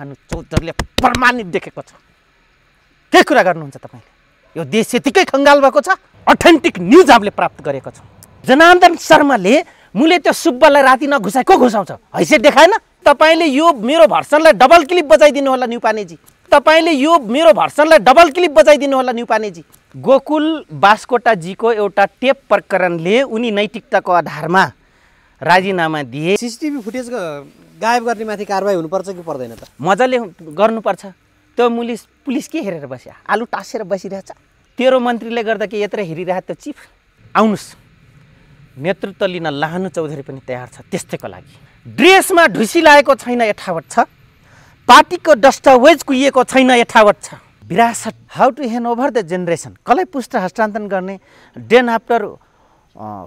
भानु चौधरीले प्रमाणित देखेको छ के कुरा गर्नुहुन्छ तपाईँले यो देश यतिकै खङ्गाल भएको छ अथेन्टिक न्युज हामीले प्राप्त गरेको छ जनार्दन शर्माले मुले त्यो सुब्बालाई राति नघुसाए को घुसाउँछ हैसियत देखाएन तपाईँले यो मेरो भर्सनलाई डबल क्लिप बजाइदिनु होला न्युपानेजी तपाईँले यो मेरो भर्सनलाई डबल क्लिप बजाइदिनु होला न्युपानेजी गोकुल बास्कोटाजीको एउटा टेप प्रकरणले उनी नैतिकताको आधारमा राजीनामा दिए सिसिटिभी फुटेज गायब गर्ने माथि कारवाही हुनुपर्छ कि पर्दैन त मजाले गर्नुपर्छ त्यो मुलिस पुलिस के हेरेर बस्यो आलु टाँसेर बसिरहेछ तेरो मन्त्रीले गर्दा के यत्र हेरिरहेको त चिफ आउनुहोस् नेतृत्व लिन लानु चौधरी पनि तयार छ त्यस्तैको लागि ड्रेसमा ढुसी लागेको छैन यथावत छ पार्टीको डस्टावेज कुहिएको छैन यथावत छ विरासत how to hand over the generation कसलाई पुष्ट हस्तान्तरण गर्ने then after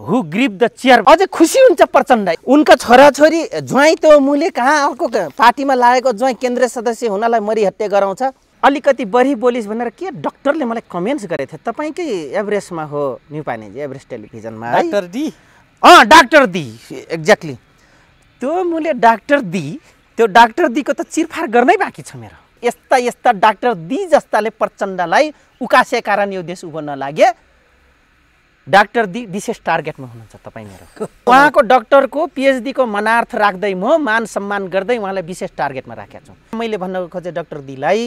who grip the chair अझै खुसी हुन्छ प्रचण्ड उनका छोराछोरी ज्वाइँ त्यो मुले कहाँ अर्को पार्टीमा लागेको ज्वाइँ केन्द्रीय सदस्य हुनलाई मरिहत्या गराउँछ अलिकति बढी बोलिस भनेर के डक्टरले मलाई कमेन्ट्स गरेको थियो तपाईँकै एभरेस्टमा हो न्यू एभरेस्ट टेलिभिजनमा डाक्टर दि अँ डाक्टर दी एक्ज्याक्टली त्यो मुले डाक्टर दी त्यो डाक्टर दीको त चिरफार गर्नै बाँकी छ मेरो यस्ता यस्ता डाक्टर दी जस्ताले प्रचण्डलाई उकासे कारण यो देश उभो नलागे डाक्टर दि विशेष टार्गेटमा हुनुहुन्छ तपाईँ मेरो उहाँको डक्टरको पिएचडीको मनार्थ राख्दै म मान सम्मान गर्दै उहाँलाई विशेष टार्गेटमा राखेका छौँ मैले भन्न खोजेँ डाक्टर दिलाई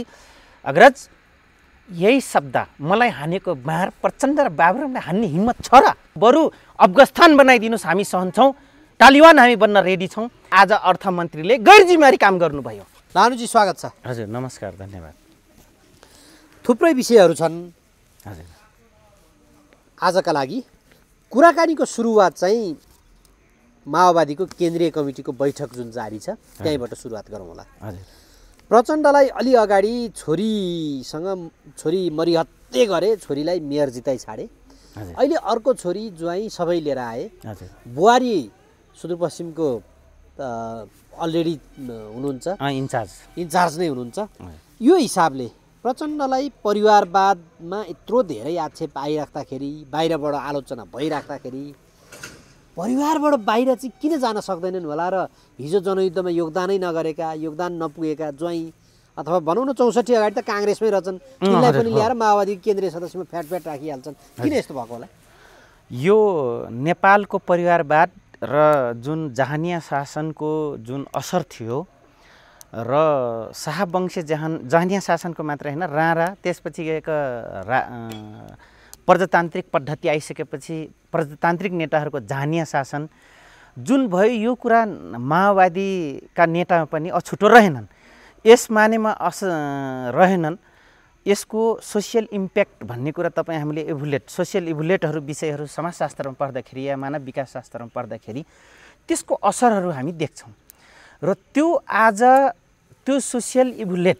अग्रज यही शब्द मलाई हानेको बार प्रचण्ड र बाबुरामलाई हान्ने हिम्मत छ र बरु अफगानिस्तान बनाइदिनुहोस् हामी सहन्छौँ तालिबान हामी बन्न रेडी छौँ आज अर्थमन्त्रीले गैर जिम्मेवारी काम गर्नुभयो लानुजी स्वागत छ हजुर नमस्कार धन्यवाद थुप्रै विषयहरू छन् हजुर आजका लागि कुराकानीको सुरुवात चाहिँ माओवादीको केन्द्रीय कमिटीको बैठक जुन जारी छ त्यहीँबाट सुरुवात गरौँ होला प्रचण्डलाई अलि अगाडि छोरीसँग छोरी मरिहत्ते गरे छोरीलाई मेयर जिताइ छाडे अहिले अर्को छोरी ज्वाइँ सबै लिएर आए बुहारी सुदूरपश्चिमको अलरेडी हुनुहुन्छ इन्चार्ज इन्चार्ज नै हुनुहुन्छ यो हिसाबले प्रचण्डलाई परिवारवादमा यत्रो धेरै आक्षेप आइराख्दाखेरि बाहिरबाट आलोचना भइराख्दाखेरि परिवारबाट बाहिर चाहिँ किन जान सक्दैनन् होला र हिजो जनयुद्धमा योगदानै नगरेका योगदान नपुगेका ज्वाइँ अथवा भनौँ न चौसठी अगाडि त काङ्ग्रेसमै रहन्छन् तिनलाई पनि ल्याएर माओवादी केन्द्रीय सदस्यमा फ्याटफ्याट राखिहाल्छन् किन यस्तो भएको होला यो नेपालको परिवारवाद र जुन जहानिया शासनको जुन असर थियो र शाहवंश जहान जहानिया शासनको मात्र होइन राणा त्यसपछि गएको रा प्रजातान्त्रिक पद्धति आइसकेपछि प्रजातान्त्रिक नेताहरूको जहानिया शासन जुन भयो यो कुरा माओवादीका नेतामा पनि अछुटो रहेनन् यस मानेमा अस रहेनन् यसको सोसियल इम्प्याक्ट भन्ने कुरा तपाईँ हामीले इभुलेट सोसियल इभुलेटहरू विषयहरू समाजशास्त्रमा पढ्दाखेरि या मानव विकास विकासशास्त्रमा पढ्दाखेरि त्यसको असरहरू हामी देख्छौँ र त्यो आज त्यो सोसियल इभुलेट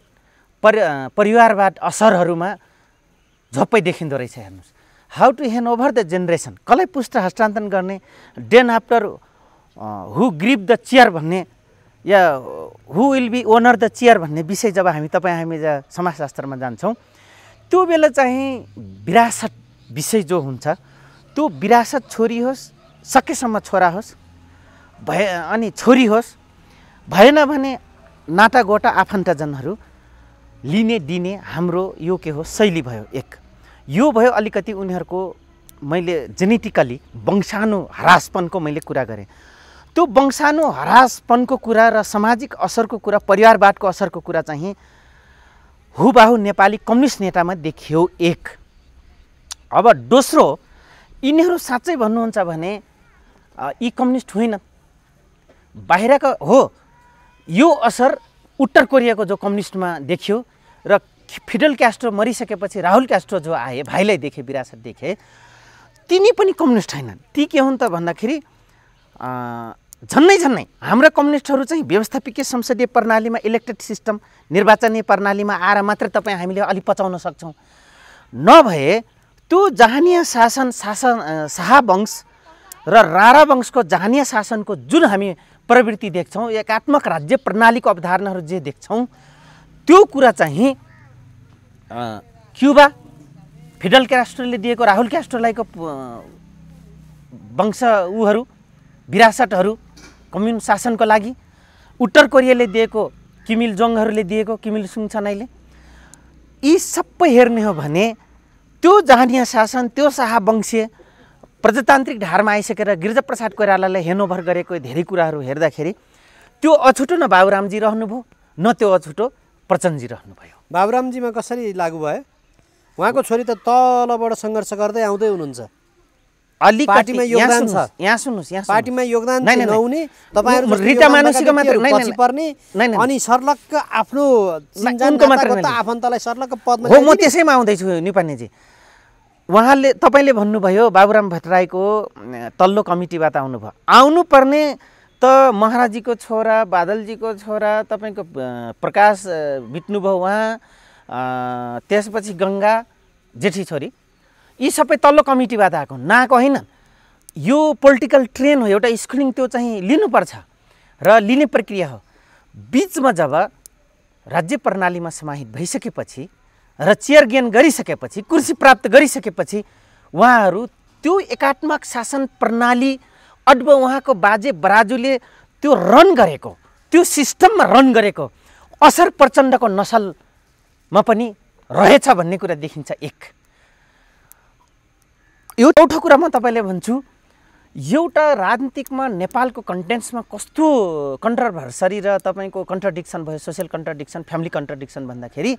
परि परिवारवाद असरहरूमा झप्पै देखिँदो रहेछ हेर्नुहोस् how to hand over the generation कसलाई पुस्ता हस्तान्तरण गर्ने then after who grip the chair भन्ने या who will be owner the chair भन्ने विषय जब हामी तपाईँ हामी समाजशास्त्रमा जान्छौँ त्यो बेला चाहिँ विरासत विषय जो हुन्छ त्यो विरासत छोरी होस् सकेसम्म छोरा होस् भए अनि छोरी होस् भएन भने नातागोटा आफन्तजनहरू लिने दिने हाम्रो यो के हो शैली भयो एक यो भयो अलिकति उनीहरूको मैले जेनेटिकली वंशानु हरासपनको मैले कुरा गरेँ त्यो वंशानो हरासपनको कुरा र सामाजिक असरको कुरा परिवारवादको असरको कुरा चाहिँ हुबाहु नेपाली कम्युनिस्ट नेतामा देखियो एक अब दोस्रो यिनीहरू साँच्चै भन्नुहुन्छ भने यी कम्युनिस्ट होइन बाहिरका हो यो असर उत्तर कोरियाको जो कम्युनिस्टमा देखियो र फिडल क्यास्ट्रो मरिसकेपछि राहुल क्यास्ट्रो जो आए भाइलाई देखे विरासत देखे तिनी पनि कम्युनिस्ट छैनन् ती के हुन् त भन्दाखेरि झन्नै झन्नै हाम्रा कम्युनिस्टहरू चाहिँ व्यवस्थापिकीय संसदीय प्रणालीमा इलेक्टेड सिस्टम निर्वाचनीय प्रणालीमा आएर मात्रै तपाईँ हामीले अलि पचाउन सक्छौँ नभए त्यो जहानीय शासन शासन शाहवंश र राणा वंशको जहानीय शासनको जुन हामी प्रवृत्ति देख्छौँ एकात्मक राज्य प्रणालीको अवधारणाहरू जे देख्छौँ त्यो कुरा चाहिँ क्युबा फिडल क्यास्ट्रोले दिएको राहुल क्यास्ट्रोलाईको वंश ऊहरू विरासतहरू कम्युन शासनको लागि उत्तर कोरियाले दिएको किमिल जोङहरूले दिएको किमिल सुङछनाइले यी सबै हेर्ने हो भने त्यो जहानिया शासन त्यो शाहवंशीय प्रजातान्त्रिक ढारमा आइसकेर गिरिजाप्रसाद कोइरालालाई हेर्नोभर गरेको धेरै कुराहरू हेर्दाखेरि त्यो अछुटो न बाबुरामजी रहनुभयो न त्यो अछुटो प्रचण्डजी रहनुभयो बाबुरामजीमा कसरी लागु भयो उहाँको छोरी त तलबाट सङ्घर्ष गर्दै आउँदै हुनुहुन्छ पार्टीमा योगदान छ यहाँ सुन्नुहोस् पार्टीमा योगदान अनि आफ्नो आफन्तलाई सर्लक्क पदमा म त्यसैमा आउँदैछु निपानेजी उहाँले तपाईँले भन्नुभयो बाबुराम भट्टराईको तल्लो कमिटीबाट आउनुभयो आउनुपर्ने त महाराजीको छोरा बादलजीको छोरा तपाईँको प्रकाश बित्नुभयो उहाँ त्यसपछि गङ्गा जेठी छोरी यी सबै तल्लो कमिटीबाट आएको नआएको होइन यो पोलिटिकल ट्रेन हो एउटा स्क्रिनिङ त्यो चाहिँ लिनुपर्छ र लिने प्रक्रिया हो बिचमा जब राज्य प्रणालीमा समाहित भइसकेपछि र चेयर गेन गरिसकेपछि कुर्सी प्राप्त गरिसकेपछि उहाँहरू त्यो एकात्मक शासन प्रणाली अड्ब उहाँको बाजे बराजुले त्यो रन गरेको त्यो सिस्टममा रन गरेको असर प्रचण्डको नसलमा पनि रहेछ भन्ने कुरा देखिन्छ एक यो एउटा कुरा म तपाईँले भन्छु एउटा राजनीतिकमा नेपालको कन्टेन्समा कस्तो कन्ट्रभर्सरी र तपाईँको कन्ट्रडिक्सन भयो सोसियल कन्ट्रडिक्सन फ्यामिली कन्ट्रडिक्सन भन्दाखेरि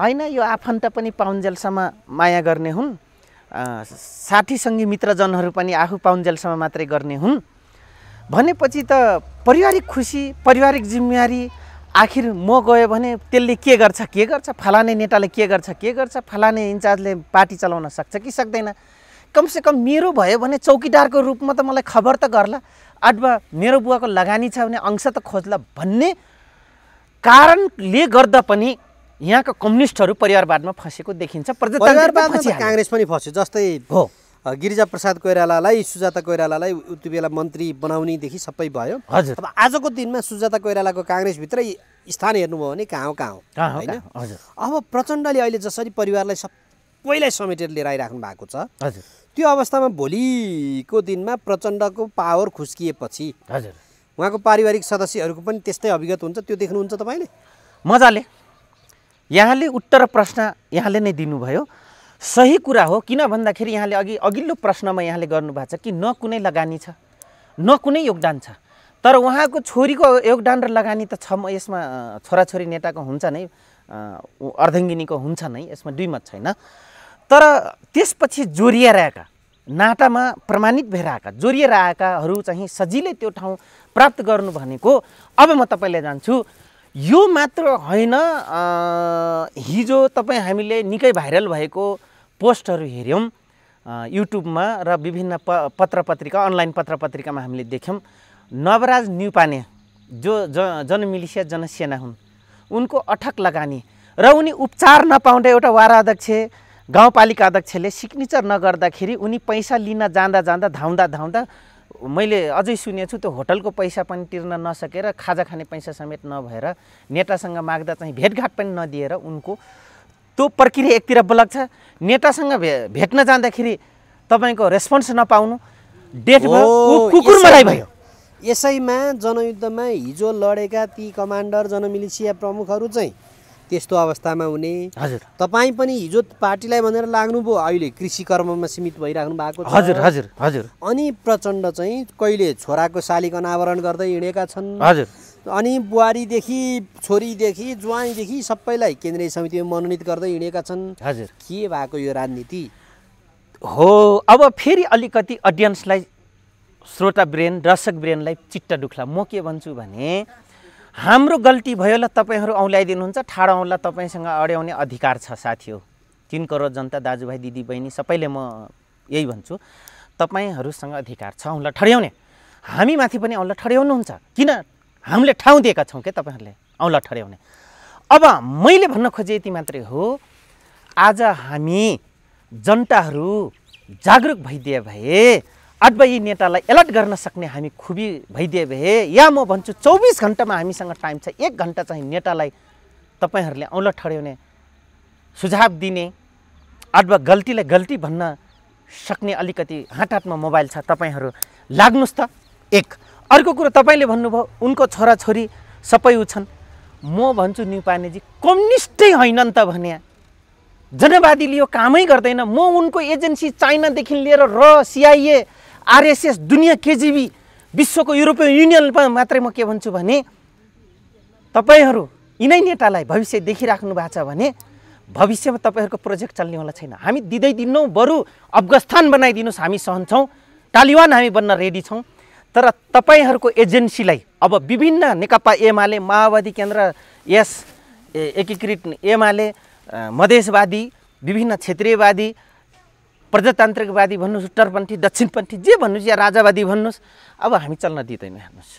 होइन यो आफन्त पनि पाहुन्जेलसम्म माया गर्ने हुन् साथीसँगी मित्रजनहरू पनि आफू पाहुन्जेलसम्म मात्रै गर्ने हुन् भनेपछि त पारिवारिक खुसी पारिवारिक जिम्मेवारी आखिर म गयो भने त्यसले के गर्छ के गर्छ फलाने नेताले के गर्छ के गर्छ फलाने इन्चार्जले पार्टी चलाउन सक्छ कि सक्दैन कमसेकम मेरो भयो भने चौकीदारको रूपमा त मलाई खबर त गर्ला अथवा मेरो बुवाको लगानी छ भने अंश त खोज्ला भन्ने कारणले गर्दा पनि यहाँका कम्युनिस्टहरू परिवारवादमा फँसेको देखिन्छ काङ्ग्रेस पनि फस्यो जस्तै हो गिरिजा प्रसाद कोइरालालाई सुजाता कोइरालालाई उति बेला मन्त्री बनाउनेदेखि सबै भयो हजुर अब आजको दिनमा सुजाता कोइरालाको काङ्ग्रेसभित्रै स्थान हेर्नुभयो भने कहाँ हो कहाँ हो होइन हजुर अब प्रचण्डले अहिले जसरी परिवारलाई सबैलाई समेटेर लिएर आइराख्नु भएको छ हजुर त्यो अवस्थामा भोलिको दिनमा प्रचण्डको पावर खुस्किएपछि हजुर उहाँको पारिवारिक सदस्यहरूको पनि त्यस्तै अभिगत हुन्छ त्यो देख्नुहुन्छ तपाईँले मजाले यहाँले उत्तर प्रश्न यहाँले नै दिनुभयो सही कुरा हो किन भन्दाखेरि यहाँले अघि अघिल्लो प्रश्नमा यहाँले गर्नुभएको छ कि न कुनै लगानी छ न कुनै योगदान छ तर उहाँको छोरीको योगदान र लगानी त छ म यसमा छोराछोरी नेताको हुन्छ नै अर्धङ्गिनीको हुन्छ नै यसमा दुई मत छैन तर त्यसपछि जोरिएर आएका नाटामा प्रमाणित भएर आएका जोरिएर आएकाहरू चाहिँ सजिलै त्यो ठाउँ प्राप्त गर्नु भनेको अब म तपाईँलाई जान्छु यो मात्र होइन हिजो तपाईँ हामीले निकै भाइरल भएको पोस्टहरू हेऱ्यौँ युट्युबमा र विभिन्न प पत्र पत्रिका अनलाइन पत्र पत्रिकामा हामीले देख्यौँ नवराज न्युपाने जो ज जनमिलिसिया जनसेना हुन् उनको अठक लगानी र उनी उपचार नपाउँदा एउटा वारा अध्यक्ष गाउँपालिका अध्यक्षले सिग्नेचर नगर्दाखेरि उनी पैसा लिन जाँदा जाँदा धाउँदा धाउँदा मैले अझै सुनेको छु त्यो होटलको पैसा पनि तिर्न नसकेर खाजा खाने पैसा समेत नभएर नेतासँग माग्दा चाहिँ भेटघाट पनि नदिएर उनको त्यो प्रक्रिया एकतिर बलक छ नेतासँग भे भेट्न जाँदाखेरि तपाईँको रेस्पोन्स नपाउनु डेट कुकुर मलाई भयो यसैमा जनयुद्धमा हिजो लडेका ती कमान्डर जनमिलिसिया प्रमुखहरू चाहिँ त्यस्तो अवस्थामा हुने हजुर तपाईँ पनि हिजो पार्टीलाई भनेर लाग्नुभयो अहिले कृषि कर्ममा सीमित भइराख्नु भएको हजुर हजुर हजुर अनि प्रचण्ड चाहिँ कहिले छोराको शालिक अनावरण गर्दै हिँडेका छन् हजुर अनि बुहारीदेखि छोरीदेखि ज्वाइँदेखि सबैलाई केन्द्रीय समितिमा मनोनित गर्दै हिँडेका छन् हजुर के भएको यो राजनीति हो अब फेरि अलिकति अडियन्सलाई श्रोता ब्रेन दर्शक ब्रेनलाई चिट्टा दुख्ला म के भन्छु भने हाम्रो गल्ती भयो होला तपाईँहरू औँल्याइदिनुहुन्छ ठाडो औँला तपाईँसँग अड्याउने अधिकार छ साथी हो तिन करोड जनता दाजुभाइ दिदीबहिनी सबैले म यही भन्छु तपाईँहरूसँग अधिकार छ औँला ठड्याउने माथि पनि औँला ठड्याउनुहुन्छ किन हामीले ठाउँ दिएका छौँ क्या तपाईँहरूले औँला ठड्याउने अब मैले भन्न खोजेँ यति मात्रै हो आज हामी जनताहरू जागरुक भइदिए भए आठबाई नेतालाई एलर्ट गर्न सक्ने हामी खुबी भइदिए भए या म भन्छु चौबिस घन्टामा हामीसँग टाइम छ एक घन्टा चाहिँ नेतालाई तपाईँहरूले औँला ठड्याउने सुझाव दिने अथवा गल्तीलाई गल्ती भन्न सक्ने अलिकति हात हातमा मोबाइल छ तपाईँहरू लाग्नुहोस् त एक अर्को कुरो तपाईँले भन्नुभयो उनको छोराछोरी सबै ऊ छन् म भन्छु निपानेजी कम्युनिस्टै होइन नि त भने जनवादीले यो कामै गर्दैन म उनको एजेन्सी चाइनादेखि लिएर र सिआइए आरएसएस दुनियाँ केजिबी विश्वको युरोपियन युनियनमा मात्रै म के भन्छु भने तपाईँहरू यिनै नेतालाई भविष्य देखिराख्नु भएको छ भने भविष्यमा तपाईँहरूको प्रोजेक्ट चल्नेवाला छैन हामी दिँदै दिनौँ बरु अफगानिस्तान बनाइदिनुहोस् हामी सहन्छौँ तालिबान हामी बन्न रेडी छौँ तर तपाईँहरूको एजेन्सीलाई अब विभिन्न नेकपा एमाले माओवादी केन्द्र यस एकीकृत एमाले मधेसवादी विभिन्न क्षेत्रीयवादी प्रजातान्त्रिकवादी भन्नुहोस् उत्तरपन्थी दक्षिणपन्थी जे भन्नुहोस् या राजावादी भन्नुहोस् अब हामी चल्न दिँदैन हेर्नुहोस्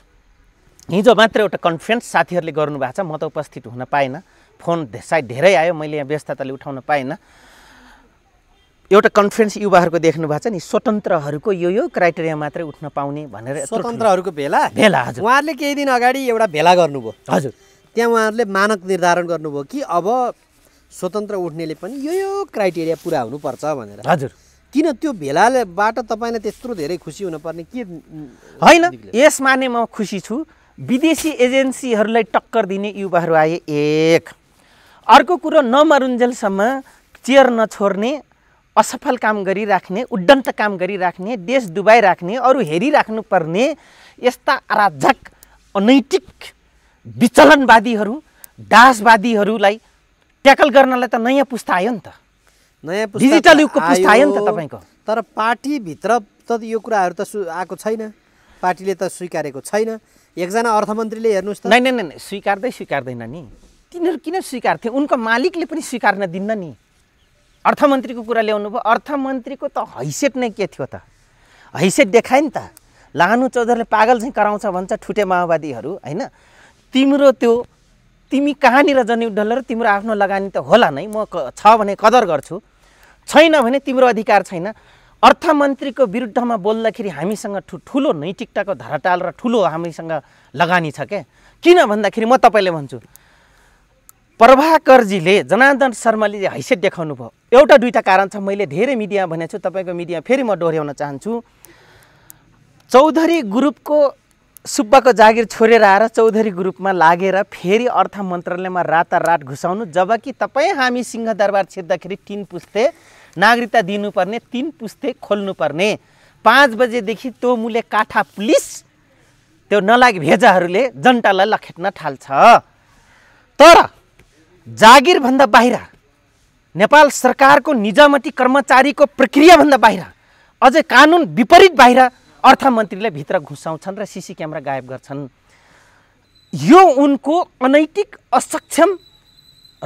हिजो मात्र एउटा कन्फ्रेन्स साथीहरूले गर्नुभएको छ म त उपस्थित हुन पाइनँ फोन सायद धेरै आयो मैले यहाँ व्यस्तताले उठाउन पाइनँ एउटा कन्फ्रेन्स युवाहरूको देख्नु भएको छ नि स्वतन्त्रहरूको यो यो क्राइटेरिया मात्रै उठ्न पाउने भनेर स्वतन्त्रहरूको भेला भेला हजुर उहाँहरूले केही दिन अगाडि एउटा भेला गर्नुभयो हजुर त्यहाँ उहाँहरूले मानक निर्धारण गर्नुभयो कि अब स्वतन्त्र उठ्नेले पनि यो यो क्राइटेरिया पुरा हुनुपर्छ भनेर हजुर किन त्यो भेलाबाट तपाईँलाई त्यत्रो धेरै खुसी हुनुपर्ने के होइन यसमा नै म खुसी छु विदेशी एजेन्सीहरूलाई टक्कर दिने युवाहरू आए एक अर्को कुरो नमरुन्जेलसम्म चेयर नछोड्ने असफल काम गरिराख्ने उड्डन्त काम गरिराख्ने देश डुबाइराख्ने अरू हेरिराख्नुपर्ने यस्ता अराजक अनैतिक विचलनवादीहरू दासवादीहरूलाई ट्याकल गर्नलाई त नयाँ पुस्ता आयो नि त नयाँ डिजिटल युगको पुस्ता आयो नि त तपाईँको तर पार्टीभित्र त यो कुराहरू त आएको छैन पार्टीले त स्वीकारेको छैन एकजना अर्थमन्त्रीले हेर्नुहोस् त नै नै स्वीकार्दै स्वीकार्दैन नि तिनीहरू किन स्वीकार्थे उनको मालिकले पनि स्वीकार्न दिन्न नि अर्थमन्त्रीको कुरा ल्याउनु भयो अर्थमन्त्रीको त हैसियत नै के थियो त हैसियत देखायो नि त लानु चौधरीले पागल चाहिँ कराउँछ भन्छ ठुटे माओवादीहरू होइन तिम्रो त्यो तिमी कहाँनिर जन्यु डलर तिम्रो आफ्नो लगानी त होला नै म छ भने कदर गर्छु छैन भने तिम्रो अधिकार छैन अर्थमन्त्रीको विरुद्धमा बोल्दाखेरि हामीसँग ठु ठुलो नैतिकताको धराटाल र ठुलो हामीसँग लगानी छ क्या किन भन्दाखेरि म तपाईँले भन्छु प्रभाकरजीले जनार्दन शर्माले हैसियत देखाउनु भयो एउटा दुईवटा कारण छ मैले धेरै मिडियामा भनेको छु तपाईँको मिडिया फेरि म डोर्याउन चाहन्छु चौधरी ग्रुपको सुब्बाको जागिर छोडेर आएर चौधरी ग्रुपमा लागेर फेरि अर्थ मन्त्रालयमा रातारात घुसाउनु जबकि तपाईँ हामी सिंहदरबार छिर्दाखेरि तिन पुस्ते नागरिकता दिनुपर्ने तिन पुस्ते खोल्नुपर्ने पाँच बजेदेखि त्यो मुले काठा पुलिस त्यो नलाग भेजाहरूले जनतालाई लखेट्न थाल्छ तर जागिरभन्दा बाहिर नेपाल सरकारको निजामती कर्मचारीको प्रक्रियाभन्दा बाहिर अझै कानुन विपरीत बाहिर अर्थमन्त्रीलाई भित्र घुसाउँछन् र सिसी क्यामेरा गायब गर्छन् यो उनको अनैतिक असक्षम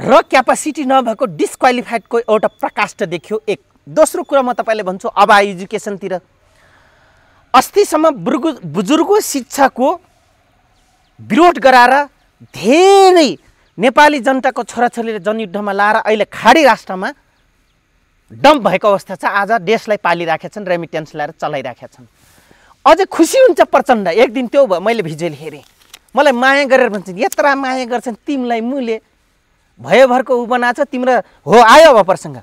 र क्यापासिटी नभएको डिस्क्वालिफाइडको एउटा प्रकाष्ठ देखियो एक दोस्रो कुरा म तपाईँले भन्छु अब एजुकेसनतिर अस्तिसम्म बुर्गु बुजुर्गो शिक्षाको विरोध गराएर धेरै नेपाली जनताको छोराछोरीले जनयुद्धमा लाएर अहिले खाडी राष्ट्रमा डम्प भएको अवस्था छ आज देशलाई पालिराखेका छन् रेमिटेन्स ल्याएर चलाइराखेका छन् अझै खुसी हुन्छ प्रचण्ड एक दिन त्यो भयो मैले भिजुअल हेरेँ मलाई माया गरेर भन्छन् यत्र माया गर्छन् तिमीलाई मुले भयोभरको ऊ बनाएको छ तिम्रो हो आयो अब प्रसङ्ग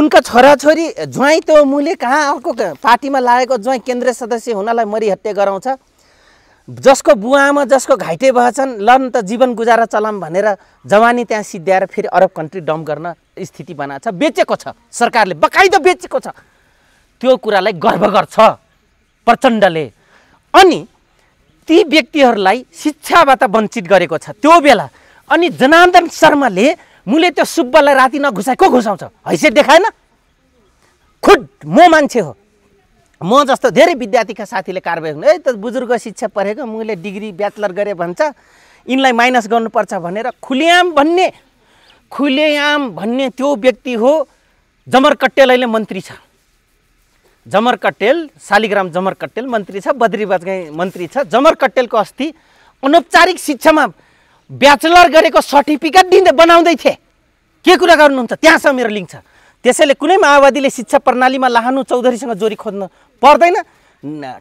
उनका छोराछोरी ज्वाइँ त्यो मुले कहाँ अर्को पार्टीमा लागेको ज्वाइँ केन्द्रीय सदस्य हुनलाई मरिहत्या गराउँछ जसको बुवामा जसको घाइते भएछन् ल त जीवन गुजारा चलाम भनेर जवानी त्यहाँ सिद्ध्याएर फेरि अरब कन्ट्री डम्प गर्न स्थिति बनाएको छ बेचेको छ सरकारले बकाइदो बेचेको छ त्यो कुरालाई गर्व गर्छ प्रचण्डले अनि ती व्यक्तिहरूलाई शिक्षाबाट वञ्चित गरेको छ त्यो बेला अनि जनार्दन शर्माले मुले त्यो सुब्बालाई राति नघुसाए को घुसाउँछ हैसियत देखाएन खुद म मान्छे हो म जस्तो धेरै विद्यार्थीका साथीले कारबाही हुनु ए त बुजुर्ग शिक्षा पढेको मैले डिग्री ब्याचलर गरेँ भन्छ यिनलाई माइनस गर्नुपर्छ भनेर खुलेआम भन्ने खुलेआम भन्ने त्यो व्यक्ति हो जमरकट्टेलैले मन्त्री छ जमर कट्टेल शालिग्राम जमर कट्टेल मन्त्री छ बद्री गाई मन्त्री छ जमर कट्टेलको अस्ति अनौपचारिक शिक्षामा ब्याचलर गरेको सर्टिफिकेट दिँदै बनाउँदै थिए के कुरा गर्नुहुन्छ त्यहाँसम्म मेरो लिङ्क छ त्यसैले कुनै माओवादीले शिक्षा प्रणालीमा लाहानु चौधरीसँग जोरी खोज्न पर्दैन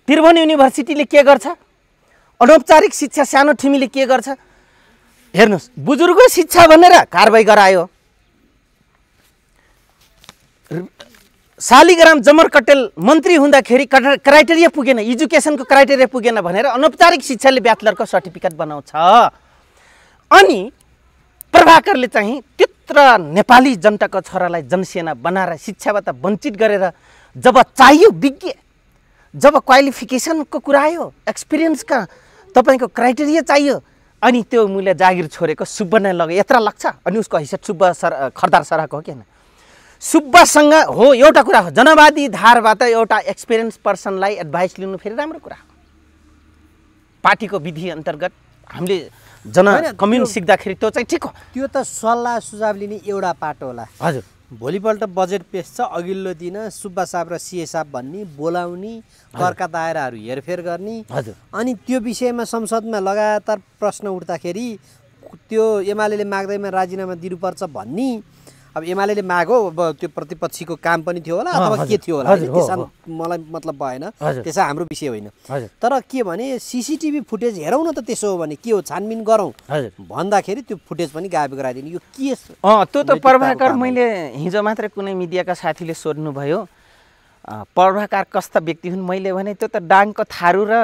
त्रिभुवन युनिभर्सिटीले के गर्छ अनौपचारिक शिक्षा सानो ठिमीले के गर्छ हेर्नुहोस् बुजुर्ग शिक्षा भनेर कारवाही गरायो शालिग्राम जमर कटेल मन्त्री हुँदाखेरि क्राइटेरिया पुगेन एजुकेसनको क्राइटेरिया पुगेन भनेर अनौपचारिक शिक्षाले ब्याचलरको सर्टिफिकेट बनाउँछ अनि प्रभाकरले चाहिँ त्यत्र नेपाली जनताको छोरालाई जनसेना बनाएर शिक्षाबाट वञ्चित गरेर जब चाहियो विज्ञ जब क्वालिफिकेसनको कुरा आयो एक्सपिरियन्सका तपाईँको क्राइटेरिया चाहियो अनि त्यो मैले जागिर छोडेको सुब्बा नै लग्यो यत्र लाग्छ अनि उसको हैसियत सुब्बा सर खरदार सराको हो कि होइन सुब्बासँग हो एउटा कुरा हो जनवादी धारबाट एउटा एक्सपिरियन्स पर्सनलाई एडभाइस लिनु फेरि राम्रो कुरा हो पार्टीको विधि अन्तर्गत हामीले जन कम्युन सिक्दाखेरि त्यो चाहिँ ठिक हो त्यो त सल्लाह सुझाव लिने एउटा पाटो होला हजुर भोलिपल्ट बजेट पेस छ अघिल्लो दिन सुब्बा साहब र सिए साहब भन्ने बोलाउने घरका दायराहरू हेरफेर गर्ने हजुर अनि त्यो विषयमा संसदमा लगातार प्रश्न उठ्दाखेरि त्यो एमाले माग्दैमा राजीनामा दिनुपर्छ भन्ने अब एमाले हो अब त्यो प्रतिपक्षीको काम पनि थियो होला अथवा के थियो होला किसान मलाई मतलब भएन त्यसो हाम्रो विषय होइन तर के भने सिसिटिभी फुटेज हेरौँ न त त्यसो हो भने के हो छानबिन गरौँ भन्दाखेरि त्यो फुटेज पनि गायब गराइदिने यो के त्यो त प्रभाकर मैले हिजो मात्रै कुनै मिडियाका साथीले सोध्नुभयो प्रभाकार कस्ता व्यक्ति हुन् मैले भने त्यो त डाङको थारू र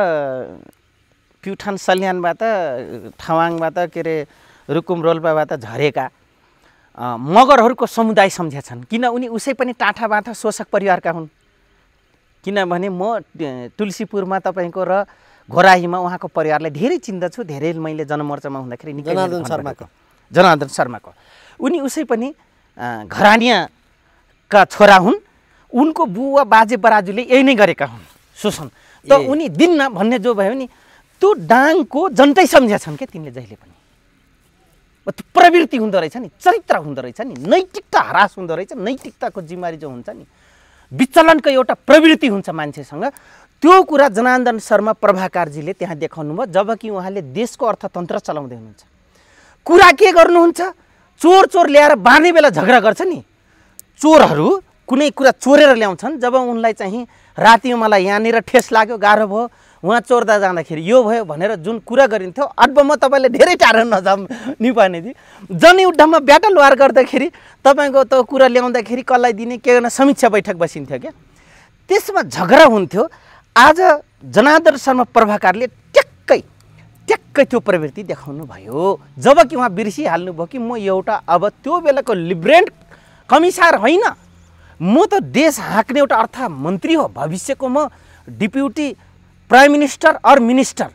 प्युठान सल्यानबाट ठवाङबाट के अरे रुकुम रोल्पाबाट झरेका मगरहरूको समुदाय सम्झेछन् किन उनी उसै पनि टाँठा बाँठा शोषक परिवारका हुन् किनभने म तुलसीपुरमा तपाईँको र घोराहीमा उहाँको परिवारलाई धेरै चिन्दछु धेरै मैले जनमोर्चामा हुँदाखेरि जनार्दन शर्माको जनार्दन शर्माको उनी उसै पनि घरानियाका छोरा हुन् उनको बुवा बाजे बराजुले यही नै गरेका हुन् शोषण त उनी दिन्न भन्ने जो भयो नि त्यो डाङको जन्टै सम्झेछन् क्या तिमीले जहिले पनि प्रवृत्ति हुँदो रहेछ नि चरित्र हुँदो रहेछ नि नैतिकता ह्रास हुँदो रहेछ नैतिकताको जिम्मेवारी जो हुन्छ नि विचलनको एउटा प्रवृत्ति हुन्छ मान्छेसँग त्यो कुरा जनान्दन शर्मा प्रभाकारजीले त्यहाँ देखाउनु भयो जबकि उहाँले देशको अर्थतन्त्र चलाउँदै हुनुहुन्छ कुरा के गर्नुहुन्छ चोर चोर ल्याएर बाँध्ने बेला झगडा गर्छ नि चोरहरू कुनै कुरा चोरेर ल्याउँछन् जब उनलाई चाहिँ राति मलाई यहाँनिर ठेस लाग्यो गाह्रो भयो उहाँ चोर्दा जाँदाखेरि यो भयो भनेर जुन कुरा गरिन्थ्यो अब म तपाईँले धेरै टाढो नजाम जनी जनयुद्धमा ब्याटल वार गर्दाखेरि तपाईँको त कुरा ल्याउँदाखेरि कसलाई दिने के गर्न समीक्षा बैठक बसिन्थ्यो क्या त्यसमा झगडा हुन्थ्यो आज जनादर शर्मा प्रभाकरले ट्याक्कै ट्याक्कै त्यो प्रवृत्ति देखाउनु भयो जब कि उहाँ बिर्सिहाल्नुभयो कि म एउटा अब त्यो बेलाको लिब्रेन्ट कमिसार होइन म त देश हाँक्ने एउटा मन्त्री हो भविष्यको म deputy prime minister or minister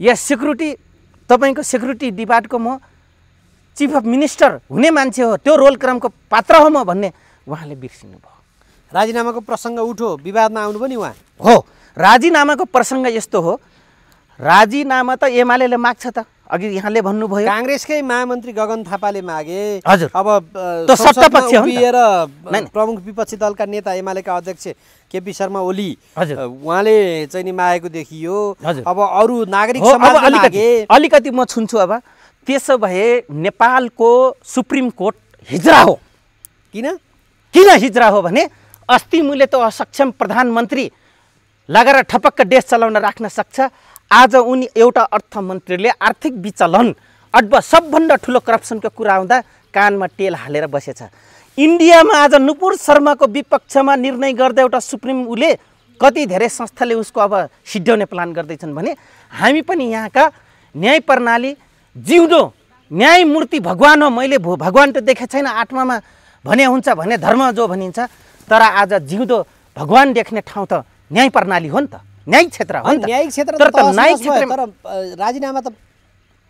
या सेक्युरिटी तपाईँको सेक्युरिटी डिपार्टको म चिफ अफ मिनिस्टर हुने मान्छे हो त्यो रोल क्रमको पात्र हो म भन्ने उहाँले बिर्सिनु भयो राजीनामाको प्रसङ्ग उठो विवादमा आउनु पनि उहाँ हो राजीनामाको प्रसङ्ग यस्तो हो राजीनामा त एमाले माग्छ त अघि यहाँले भन्नुभयो काङ्ग्रेसकै महामन्त्री गगन थापाले मागे हजुर अब प्रमुख विपक्षी दलका नेता एमालेका अध्यक्ष केपी शर्मा ओली उहाँले चाहिँ नि मागेको देखियो अब अरू नागरिक अलिकति म छुन्छु अब त्यसो भए नेपालको सुप्रिम कोर्ट हिज्रा हो किन किन हिज्रा हो भने अस्ति मैले त असक्षम प्रधानमन्त्री लगाएर ठपक्क देश चलाउन राख्न सक्छ आज उनी एउटा अर्थमन्त्रीले आर्थिक विचलन अथवा सबभन्दा ठुलो करप्सनको कुरा आउँदा कानमा तेल हालेर बसेछ इन्डियामा आज नुपुर शर्माको विपक्षमा निर्णय गर्दा एउटा सुप्रिम उले कति धेरै संस्थाले उसको अब सिद्ध्याउने प्लान गर्दैछन् भने हामी पनि यहाँका न्याय प्रणाली जिउँदो न्यायमूर्ति भगवान् हो मैले भो भगवान् त देखेको छैन आत्मामा भने हुन्छ भने धर्म जो भनिन्छ तर आज जिउँदो भगवान् देख्ने ठाउँ त न्याय प्रणाली हो नि त न्यायिक क्षेत्र हो न्यायिक क्षेत्र तर न्यायिक क्षेत्र तर राजीनामा त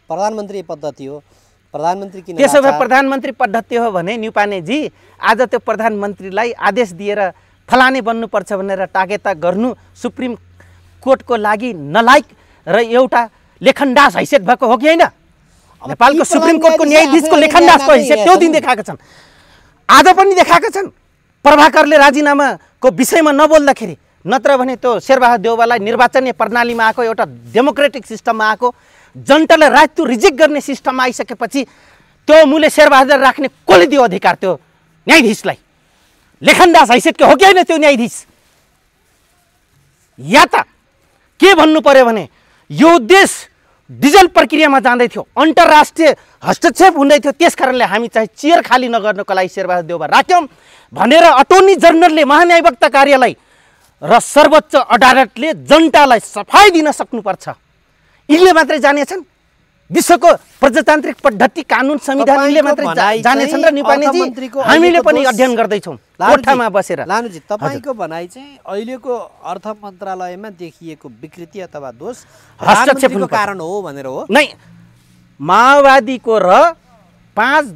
प्रधानमन्त्री पद्धति हो प्रधानमन्त्री किन त्यसो भए प्रधानमन्त्री पद्धति हो भने न्युपानेजी आज त्यो प्रधानमन्त्रीलाई आदेश दिएर फलाने बन्नुपर्छ भनेर टाकेता गर्नु सुप्रिम कोर्टको लागि नलायक र एउटा लेखनदास हैसियत भएको हो कि होइन नेपालको सुप्रिम कोर्टको न्यायाधीशको लेखनदासको हैसियत त्यो दिन देखाएका छन् आज पनि देखाएका छन् प्रभाकरले राजीनामाको विषयमा नबोल्दाखेरि नत्र भने त्यो शेरबहादुर देउबालाई निर्वाचनीय प्रणालीमा आएको एउटा डेमोक्रेटिक सिस्टममा आएको जनताले टु रिजेक्ट गर्ने सिस्टममा आइसकेपछि त्यो मुले शेरबहादुर राख्ने कसले दियो अधिकार त्यो न्यायाधीशलाई लेखनदास हैसियतको हो कि होइन त्यो न्यायाधीश या त के भन्नु पऱ्यो भने यो देश डिजल प्रक्रियामा जाँदै थियो अन्तर्राष्ट्रिय हस्तक्षेप हुँदै थियो त्यस कारणले हामी चाहिँ चेयर खाली नगर्नको लागि शेरबहादुर देउबा राख्यौँ भनेर अटोर्नी जनरलले महान्यायवक्ता कार्यालय र सर्वोच्च अदालतले जनतालाई सफाई दिन सक्नुपर्छ यिनले मात्रै जानेछन् विश्वको प्रजातान्त्रिक पद्धति कानुन संविधानले मात्रै जानेछन् र हामीले पनि अध्ययन गर्दैछौँ कोठामा बसेर लानुजी तपाईँको भनाइ चाहिँ अहिलेको अर्थ मन्त्रालयमा देखिएको विकृति अथवा दोष हस्तक्षेपको कारण हो भनेर हो नै माओवादीको र पाँच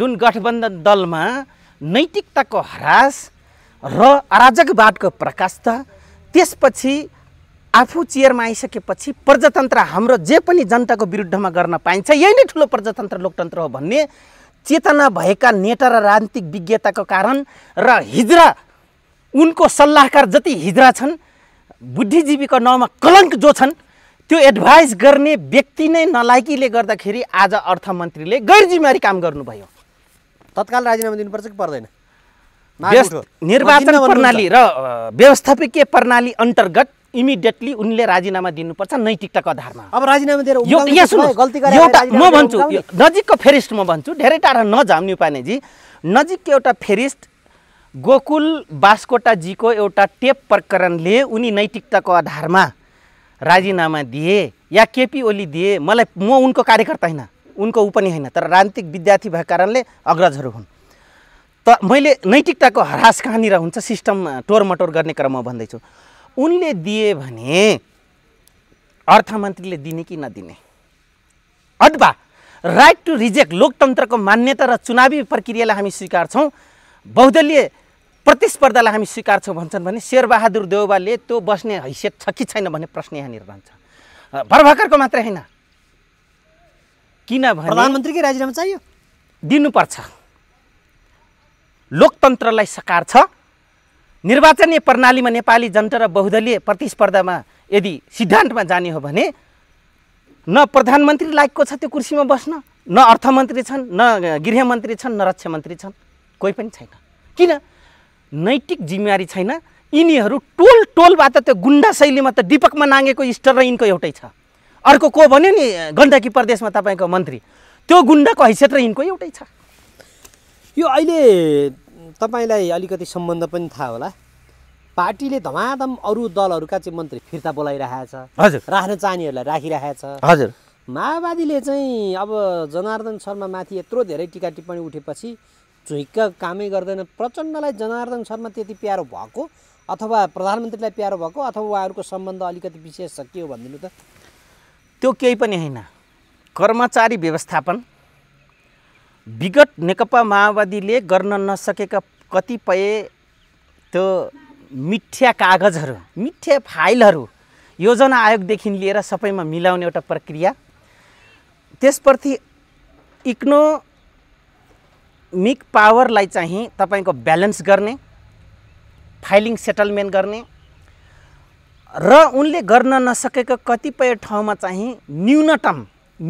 जुन गठबन्धन दलमा नैतिकताको ह्रास र अराजकवादको त त्यसपछि आफू चेयरमा आइसकेपछि प्रजातन्त्र हाम्रो जे पनि जनताको विरुद्धमा गर्न पाइन्छ यही नै ठुलो प्रजातन्त्र लोकतन्त्र हो भन्ने चेतना भएका नेता र राजनीतिक विज्ञताको कारण र हिज्रा उनको सल्लाहकार जति हिज्रा छन् बुद्धिजीवीको नाउँमा कलङ्क जो छन् त्यो एडभाइस गर्ने व्यक्ति नै नलायकीले गर्दाखेरि आज अर्थमन्त्रीले गैर जिम्मेवारी काम गर्नुभयो तत्काल राजीनामा दिनुपर्छ कि पर्दैन निर्वाचन प्रणाली र व्यवस्थापकीय प्रणाली अन्तर्गत इमिडिएटली उनले राजीनामा दिनुपर्छ नैतिकताको आधारमा अब राजीनामा दिएर एउटा म भन्छु नजिकको फेरिस्ट म भन्छु धेरै टाढा नजाम न्युपानेजी नजिकको एउटा फेरिस्ट गोकुल बास्कोटाजीको एउटा टेप प्रकरणले उनी नैतिकताको आधारमा राजीनामा दिए या केपी ओली दिए मलाई म उनको कार्यकर्ता होइन उनको ऊ पनि होइन तर राजनीतिक विद्यार्थी भएको कारणले अग्रजहरू हुन् त मैले नैतिकताको हरास कहाँनिर हुन्छ सिस्टम टोरमटोर गर्ने क्रम क्रममा भन्दैछु उनले दिए भने अर्थमन्त्रीले दिने कि नदिने अथवा राइट टु रिजेक्ट लोकतन्त्रको मान्यता र चुनावी प्रक्रियालाई हामी स्वीकार्छौँ बहुदलीय प्रतिस्पर्धालाई हामी स्वीकार्छौँ भन्छन् भने शेरबहादुर देउबाले त्यो बस्ने हैसियत छ कि छैन भन्ने प्रश्न यहाँनिर रहन्छ भरभकरको मात्रै होइन किनभने प्रधानमन्त्रीकै राजीनामा चाहियो दिनुपर्छ लोकतन्त्रलाई सकार छ निर्वाचनीय प्रणालीमा नेपाली जनता र बहुदलीय प्रतिस्पर्धामा यदि सिद्धान्तमा जाने हो भने न प्रधानमन्त्री लायकको छ त्यो कुर्सीमा बस्न न अर्थमन्त्री छन् न गृहमन्त्री छन् न रक्षा मन्त्री छन् कोही पनि छैन किन नैतिक जिम्मेवारी छैन यिनीहरू टोल टोलबाट त्यो गुन्डा शैलीमा त दिपकमा नाङ्गेको इस्टर र यिनको एउटै छ अर्को को भन्यो नि गण्डकी प्रदेशमा तपाईँको मन्त्री त्यो गुन्डाको हैसियत र यिनको एउटै छ यो अहिले तपाईँलाई अलिकति सम्बन्ध पनि थाहा होला पार्टीले धमाधम अरू दलहरूका चाहिँ मन्त्री फिर्ता बोलाइरहेछ हजुर राख्न चाहनेहरूलाई राखिरहेछ हजुर माओवादीले चाहिँ अब जनार्दन शर्मा माथि यत्रो धेरै टिका टिप्पणी उठेपछि झुइक्क कामै गर्दैन प्रचण्डलाई जनार्दन शर्मा त्यति प्यारो भएको अथवा प्रधानमन्त्रीलाई प्यारो भएको अथवा उहाँहरूको सम्बन्ध अलिकति विशेष छ के हो भनिदिनु त त्यो केही पनि होइन कर्मचारी व्यवस्थापन विगत नेकपा माओवादीले गर्न नसकेका कतिपय त्यो मिठ्या कागजहरू मिठ्या फाइलहरू योजना आयोगदेखि लिएर सबैमा मिलाउने एउटा प्रक्रिया त्यसप्रति इकोनोमिक पावरलाई चाहिँ तपाईँको ब्यालेन्स गर्ने फाइलिङ सेटलमेन्ट गर्ने र उनले गर्न नसकेको कतिपय ठाउँमा चाहिँ न्यूनतम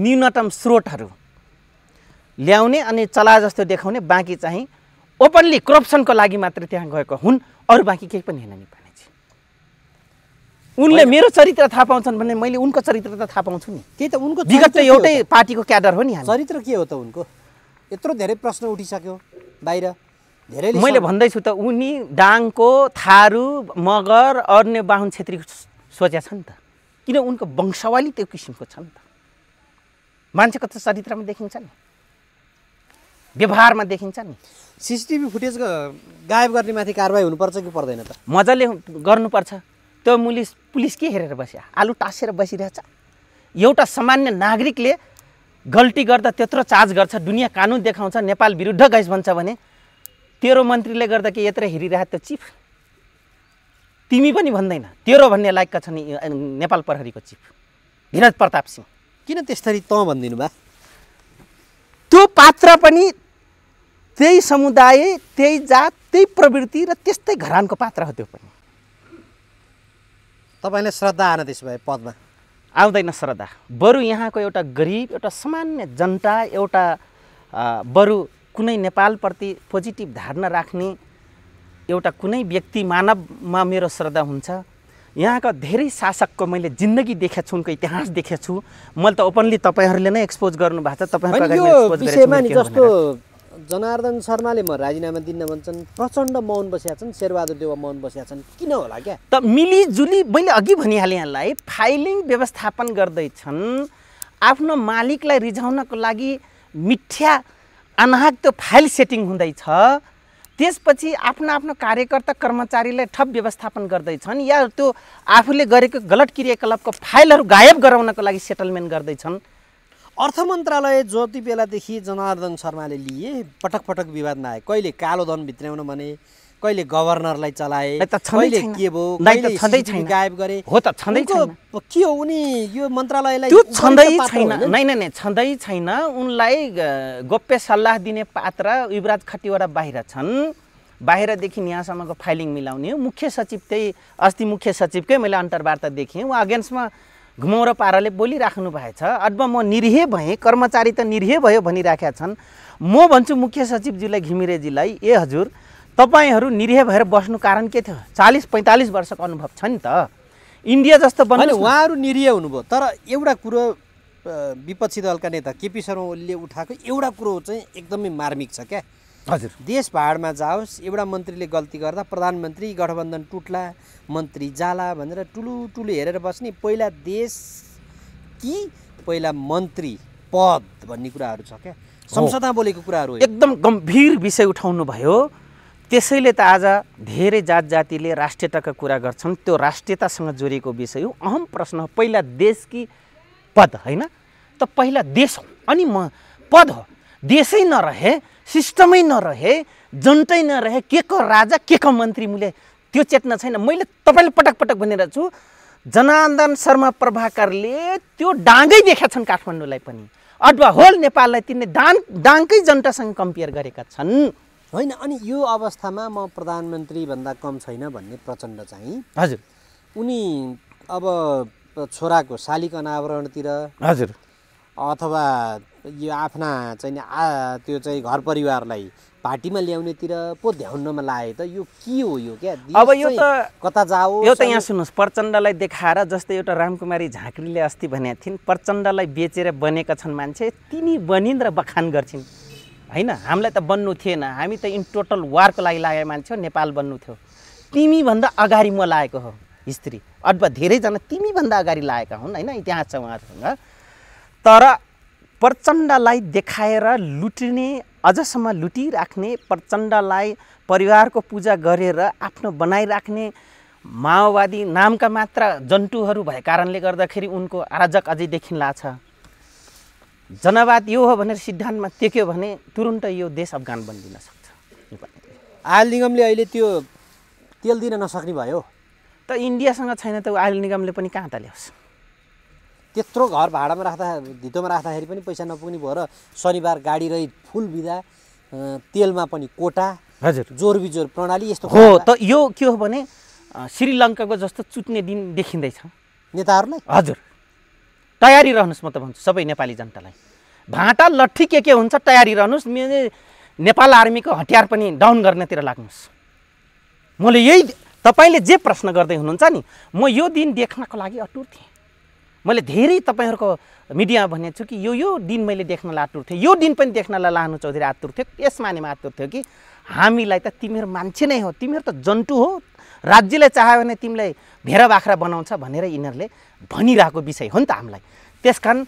न्यूनतम स्रोतहरू ल्याउने अनि चला जस्तो देखाउने बाँकी चाहिँ ओपनली करप्सनको लागि मात्र त्यहाँ गएको हुन् अरू बाँकी केही पनि होइन पानेजी उनले मेरो चरित्र थाहा पाउँछन् भने मैले उनको चरित्र त थाहा पाउँछु नि त्यही त उनको विगत एउटै पार्टीको क्याडर हो नि चरित्र के हो त उनको यत्रो धेरै प्रश्न उठिसक्यो बाहिर धेरै मैले भन्दैछु त उनी डाङको थारू मगर अन्य बाहुन छेत्रीको सोच्या छ त किन उनको वंशवाली त्यो किसिमको छ नि त मान्छेको त चरित्रमा देखिन्छ नि व्यवहारमा देखिन्छ नि सिसिटिभी फुटेज गायब गर्नेमाथि माथि कारवाही हुनुपर्छ कि पर्दैन त मजाले गर्नुपर्छ त्यो मुलिस पुलिस के हेरेर बस्या आलु टाँसेर बसिरहेछ एउटा सामान्य नागरिकले गल्ती गर्दा त्यत्रो चार्ज गर्छ दुनियाँ कानुन देखाउँछ नेपाल विरुद्ध गैस भन्छ भने तेरो मन्त्रीले गर्दा के यत्र हेरिरहे त्यो चिफ तिमी पनि भन्दैन तेरो भन्ने लायकका छन् नेपाल प्रहरीको चिफ धीरज प्रताप सिंह किन त्यसरी तँ भनिदिनु भए त्यो पात्र पनि त्यही समुदाय त्यही जात त्यही प्रवृत्ति र त्यस्तै घरानको पात्र हो त्यो पनि तपाईँले श्रद्धा आएन त्यसो भए पदमा आउँदैन श्रद्धा बरु यहाँको एउटा गरिब एउटा सामान्य जनता एउटा बरु कुनै नेपालप्रति पोजिटिभ धारणा राख्ने एउटा कुनै व्यक्ति मानवमा मेरो श्रद्धा हुन्छ यहाँका धेरै शासकको मैले जिन्दगी देखेको छु उनको इतिहास देखेको छु मैले त ओपनली तपाईँहरूले नै एक्सपोज गर्नु भएको छ तपाईँहरूको जस्तो जनार्दन शर्माले म राजीनामा दिन भन्छन् प्रचण्ड मौन बसेका छन् शेरबहादुर देव मौन बसेका छन् किन होला क्या त मिलिजुली मैले अघि भनिहालेँ यहाँलाई फाइलिङ व्यवस्थापन गर्दैछन् आफ्नो मालिकलाई रिझाउनको लागि मिठ्या अनाहक त्यो फाइल सेटिङ हुँदैछ त्यसपछि आफ्नो आफ्नो कार्यकर्ता कर्मचारीलाई ठप व्यवस्थापन गर्दैछन् या त्यो आफूले गरेको गलत क्रियाकलापको फाइलहरू गायब गराउनको लागि सेटलमेन्ट गर्दैछन् अर्थ मन्त्रालय जति बेलादेखि जनार्दन शर्माले लिए पटक पटक विवादमा आए कहिले कालो धन भित्र्याउन भने कहिले गभर्नरलाई चलाए कहिले के भयो कहिले गायब गरे हो त छँदै छैन के हो उनी यो मन्त्रालयलाई त्यो छँदै छैन नै नै नै छँदै छैन उनलाई गोप्य सल्लाह दिने पात्र युवराज खटीवाडा बाहिर छन् बाहिरदेखि यहाँसम्मको फाइलिङ मिलाउने मुख्य सचिव त्यही अस्ति मुख्य सचिवकै मैले अन्तर्वार्ता देखेँ उहाँ अगेन्स्टमा घुमाउरो पाराले बोलिराख्नु छ अथवा म निरीह भएँ कर्मचारी त निरीह भयो भनिराखेका छन् म भन्छु मुख्य सचिवजीलाई घिमिरेजीलाई ए हजुर तपाईँहरू निरीह भएर बस्नु कारण के थियो चालिस पैँतालिस वर्षको अनुभव छ नि त इन्डिया जस्तो बन्यो उहाँहरू निरीह हुनुभयो तर एउटा कुरो विपक्षी दलका नेता केपी शर्मा ओलीले उठाएको एउटा कुरो चाहिँ एकदमै मार्मिक छ क्या हजुर देश भाडमा जाओस् एउटा मन्त्रीले गल्ती गर्दा प्रधानमन्त्री गठबन्धन टुट्ला मन्त्री जाला भनेर टुलु टुलु हेरेर बस्ने पहिला देश कि पहिला मन्त्री पद भन्ने कुराहरू छ क्या संसदमा बोलेको कुराहरू एकदम गम्भीर विषय उठाउनु भयो त्यसैले त आज धेरै जात जातिले राष्ट्रियताका कुरा गर्छन् त्यो राष्ट्रियतासँग जोडिएको विषय हो अहम प्रश्न पहिला देश कि पद होइन त पहिला देश हो अनि म पद हो देशै नरहे सिस्टमै नरहे जनतै नरहे के को राजा के को मन्त्री मैले त्यो चेतना छैन मैले तपाईँले पटक पटक भनेर छु जनार्दन शर्मा प्रभाकरले त्यो डाँगै देखा छन् काठमाडौँलाई पनि अथवा होल नेपाललाई तिनले डाङ डाङकै जनतासँग कम्पेयर गरेका छन् होइन अनि यो अवस्थामा म प्रधानमन्त्रीभन्दा कम छैन भन्ने प्रचण्ड चाहिँ हजुर उनी अब छोराको शालिक अनावरणतिर हजुर अथवा यो आफ्ना चाहिँ त्यो चाहिँ घर परिवारलाई पार्टीमा ल्याउनेतिर पो ध्याउनमा लाए त यो के हो यो क्या अब यो त कता जाओ यो त यहाँ सुन्नुहोस् प्रचण्डलाई देखाएर जस्तै एउटा रामकुमारी झाँक्रीले अस्ति भनेका थिइन् प्रचण्डलाई बेचेर बनेका छन् मान्छे तिनी बनिन् र बखान गर्छिन् होइन हामीलाई त बन्नु थिएन हामी त इन टोटल वारको लागि लागेको मान्छे हो नेपाल बन्नु थियो तिमीभन्दा अगाडि म लागेको हो स्त्री अथवा धेरैजना तिमीभन्दा अगाडि लागेका हुन् होइन इतिहास छ उहाँहरूसँग तर प्रचण्डलाई देखाएर लुटिने अझसम्म लुटिराख्ने प्रचण्डलाई परिवारको पूजा गरेर आफ्नो बनाइराख्ने माओवादी नामका मात्र जन्तुहरू भए कारणले गर्दाखेरि उनको आराजक अझै देखिन छ जनवाद यो हो भनेर सिद्धान्तमा टेक्यो भने तुरुन्त यो देश अफगान बनिदिन सक्छ आयल निगमले अहिले त्यो तेल दिन नसक्ने भयो त इन्डियासँग छैन त आयल निगमले पनि कहाँ त ल्याओस् त्यत्रो घर भाडामा राख्दा धितोमा राख्दाखेरि पनि पैसा नपुग्ने भयो र शनिबार गाडी रहित फुल बिदा तेलमा पनि कोटा हजुर जोर बिजोर प्रणाली यस्तो हो त यो के हो भने श्रीलङ्काको जस्तो चुट्ने दिन देखिँदैछ नेताहरूलाई हजुर तयारी रहनुहोस् म त भन्छु सबै नेपाली जनतालाई भाँटा लट्ठी के के हुन्छ तयारी रहनुहोस् मेरो नेपाल आर्मीको हतियार पनि डाउन गर्नेतिर लाग्नुहोस् मैले यही तपाईँले जे प्रश्न गर्दै हुनुहुन्छ नि म यो दिन देख्नको लागि अटुर थिएँ मैले धेरै तपाईँहरूको मिडियामा भनेको छु कि यो यो दिन मैले देख्नलाई आतुर थिएँ यो दिन पनि देख्नलाई लानु चौधरी आतुर थियो यस मानेमा आतुर थियो कि हामीलाई त तिमीहरू मान्छे नै हो तिमीहरू त जन्तु हो राज्यले चाह्यो भने तिमीलाई भेरा बाख्रा बनाउँछ भनेर यिनीहरूले भनिरहेको विषय हो नि त हामीलाई त्यस कारण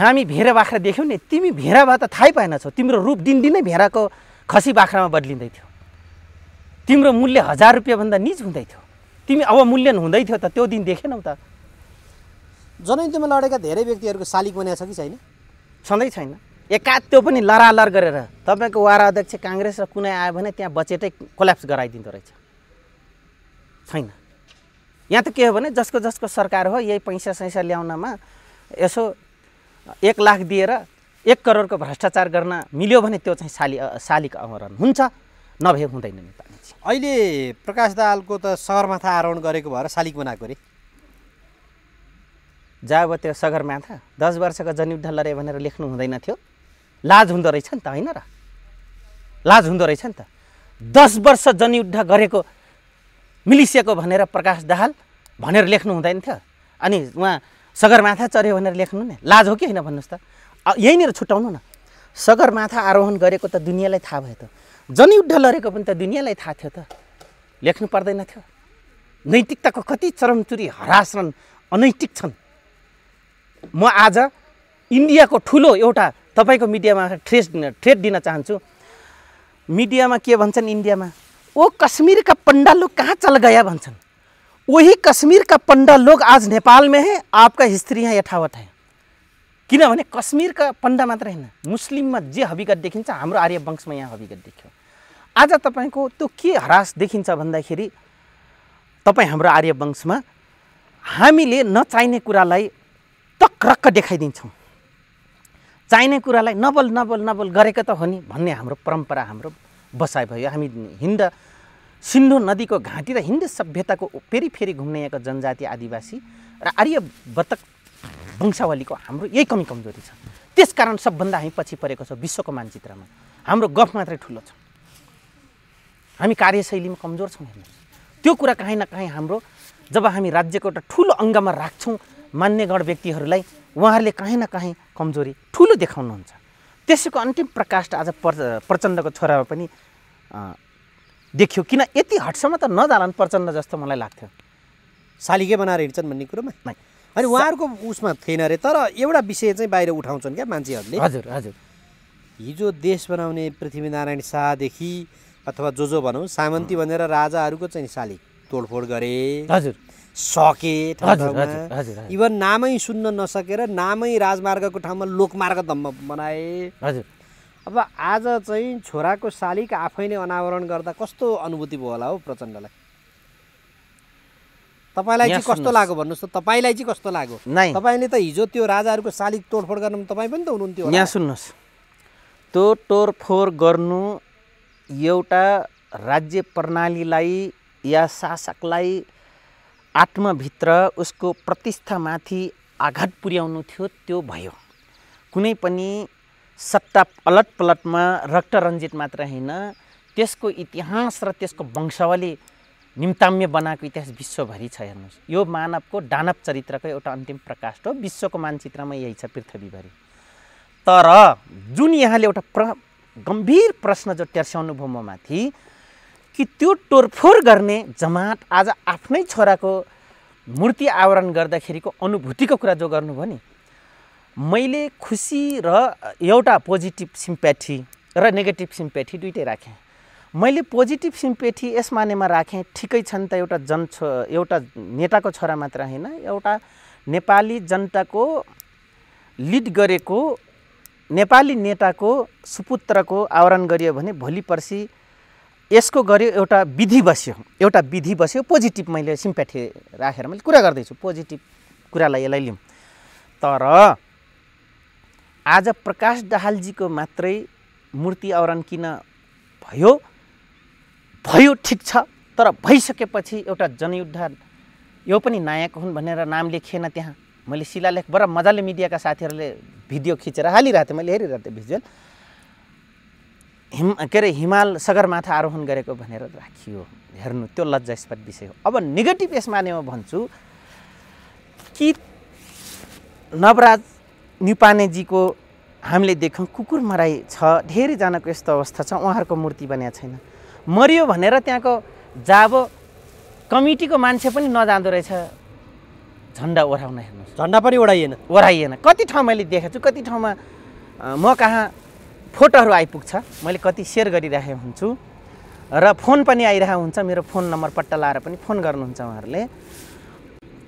हामी भेरा बाख्रा देख्यौँ नि तिमी भेरा भए त थाहै पाएनछौ तिम्रो रूप दिनदिनै भेराको खसी बाख्रामा बदलिँदै थियो तिम्रो मूल्य हजार रुपियाँभन्दा निज हुँदै थियो तिमी अब मूल्यन हुँदै थियो त त्यो दिन देखेनौ त जनयुद्धमा लडेका धेरै व्यक्तिहरूको शालिक बनाएको छ कि छैन छँदै छैन एकात त्यो पनि लरालर गरेर तपाईँको वारा अध्यक्ष काङ्ग्रेस र कुनै आयो भने त्यहाँ बजेटै कोल्याप्स गराइदिँदो रहेछ छैन यहाँ त के हो भने जसको जसको सरकार हो यही पैसा सैसा ल्याउनमा यसो एक लाख दिएर एक करोडको भ्रष्टाचार गर्न मिल्यो भने त्यो चाहिँ शाली शालिक अवरण हुन्छ नभए हुँदैन नेपाली अहिले प्रकाश दालको त सगरमाथा आरोहण गरेको भएर शालिक बनाएको अरे अब त्यो सगरमाथा दस वर्षको जनयुद्ध लडे भनेर लेख्नु हुँदैन थियो लाज हुँदो रहेछ नि त होइन र लाज हुँदो रहेछ नि त दस वर्ष जनयुद्ध गरेको मिलिसिएको भनेर प्रकाश दाहाल भनेर लेख्नु हुँदैन थियो अनि उहाँ सगरमाथा चढ्यो भनेर लेख्नु नि लाज हो कि होइन भन्नुहोस् त यहीँनिर छुट्याउनु न सगरमाथा आरोहण गरेको त दुनियाँलाई थाहा भयो त जनयुद्ध लडेको पनि त दुनियाँलाई थाहा थियो त लेख्नु पर्दैन थियो नैतिकताको कति चरमचुरी हरासरण अनैतिक छन् म आज इन्डियाको ठुलो एउटा तपाईँको मिडियामा ट्रेस ट्रेड दिन चाहन्छु मिडियामा के भन्छन् इन्डियामा ओ कश्मीर का पंडा लोग कहाँ चल गया भन्छन् वही कश्मीर का पण्डा लोग आज नेपालमै है आपका हिस्ट्री यहाँ यथावत है किनभने कश्मीरका पण्डा मात्र होइन मुस्लिममा जे हविगत देखिन्छ हाम्रो आर्य वंशमा यहाँ हविगत देखियो आज तपाईँको त्यो के हरास देखिन्छ भन्दाखेरि तपाईँ हाम्रो आर्य वंशमा हामीले नचाहिने कुरालाई टक्रक्क देखाइदिन्छौँ चाहिने कुरालाई नबल नबल नबोल गरेको त हो नि भन्ने हाम्रो परम्परा हाम्रो बसाइ भयो हामी हिन्द सिन्धु नदीको घाँटी र हिन्द सभ्यताको फेरि फेरि घुम्ने यहाँको जनजाति आदिवासी र आर्य बतक वंशावलीको हाम्रो यही कमी कमजोरी छ त्यस कारण सबभन्दा हामी पछि परेको छ विश्वको मानचित्रमा हाम्रो गफ मात्रै ठुलो छ हामी कार्यशैलीमा कमजोर छौँ हेर्नुहोस् त्यो कुरा काहीँ न काहीँ हाम्रो जब हामी राज्यको एउटा ठुलो अङ्गमा राख्छौँ मान्यगण व्यक्तिहरूलाई उहाँहरूले काहीँ न काहीँ कमजोरी ठुलो देखाउनुहुन्छ त्यसैको अन्तिम प्रकाश आज प्रच प्रचण्डको छोरामा पनि देख्यो किन यति हटसम्म त नजालान् प्रचण्ड जस्तो मलाई लाग्थ्यो सालिकै बनाएर हिँड्छन् भन्ने कुरोमा नै अनि उहाँहरूको उसमा थिएन अरे तर एउटा विषय चाहिँ बाहिर उठाउँछन् क्या मान्छेहरूले हजुर हजुर हिजो देश बनाउने पृथ्वीनारायण शाहदेखि अथवा जो जो भनौँ सामन्ती भनेर राजाहरूको चाहिँ शालिक तोडफोड गरे हजुर सकेट इभन नामै सुन्न नसकेर नामै राजमार्गको ठाउँमा लोकमार्ग धम्म बनाए हजुर अब आज चाहिँ छोराको शालिक आफै नै अनावरण गर्दा कस्तो अनुभूति भयो होला हो प्रचण्डलाई तपाईँलाई चाहिँ कस्तो लाग्यो भन्नुहोस् त तपाईँलाई चाहिँ कस्तो लाग्यो तपाईँले त हिजो त्यो राजाहरूको शालिक तोडफोड गर्नु तपाईँ पनि त हुनुहुन्थ्यो यहाँ सुन्नुहोस् त्यो तोडफोड गर्नु एउटा राज्य प्रणालीलाई या शासकलाई आत्माभित्र उसको प्रतिष्ठामाथि आघात पुर्याउनु थियो त्यो भयो कुनै पनि सत्ता अलट पलटमा रक्तरञ्जित मात्र होइन त्यसको इतिहास र त्यसको वंशावली निम्ताम्य बनाएको इतिहास विश्वभरि छ हेर्नुहोस् यो मानवको दानव चरित्रको एउटा अन्तिम प्रकाश हो विश्वको मानचित्रमा यही छ पृथ्वीभरि तर जुन यहाँले एउटा प्र गम्भीर प्रश्न जो टेर्स्याउनु भयो माथि कि त्यो टोरफोर गर्ने जमात आज आफ्नै छोराको मूर्ति आवरण गर्दाखेरिको अनुभूतिको कुरा जो गर्नुभयो नि मैले खुसी र एउटा पोजिटिभ सिम्प्याथी र नेगेटिभ सिम्प्याथी दुइटै राखेँ मैले पोजिटिभ सिम्प्याथी यस मानेमा राखेँ ठिकै छन् त एउटा जन छो एउटा नेताको छोरा मात्र होइन एउटा नेपाली जनताको लिड गरेको नेपाली नेताको सुपुत्रको आवरण गरियो भने भोलि पर्सि यसको गऱ्यो एउटा विधि बस्यो एउटा विधि बस्यो पोजिटिभ मैले सिम्प्याथी राखेर मैले कुरा गर्दैछु पोजिटिभ कुरालाई यसलाई लिउँ तर आज प्रकाश दाहालजीको मात्रै मूर्ति आवरण किन भयो भयो ठिक छ तर भइसकेपछि एउटा जनयुद्ध यो पनि नायक हुन् भनेर नाम लेखिएन त्यहाँ मैले शिलालेख बडा मजाले मिडियाका साथीहरूले भिडियो खिचेर हालिरहेको थिएँ मैले हेरिरहेको थिएँ भिजुअल हिम के अरे हिमाल सगरमाथा आरोहण गरेको भनेर राखियो हेर्नु त्यो लज्जास्पद विषय हो अब नेगेटिभ यसमा नै म भन्छु कि नवराज निपानेजीको हामीले देख्यौँ कुकुर मराई छ धेरैजनाको यस्तो अवस्था छ उहाँहरूको मूर्ति बनाएको छैन मरियो भनेर त्यहाँको जाबो कमिटीको मान्छे पनि नजाँदो रहेछ झन्डा ओह्राउन हेर्नुहोस् झन्डा पनि ओढाइएन ओह्राइएन कति ठाउँ मैले देखेको छु कति ठाउँमा म कहाँ फोटोहरू आइपुग्छ मैले कति सेयर गरिरहेको हुन्छु र फोन पनि आइरहेको हुन्छ मेरो फोन नम्बर पट्टा लाएर पनि फोन गर्नुहुन्छ उहाँहरूले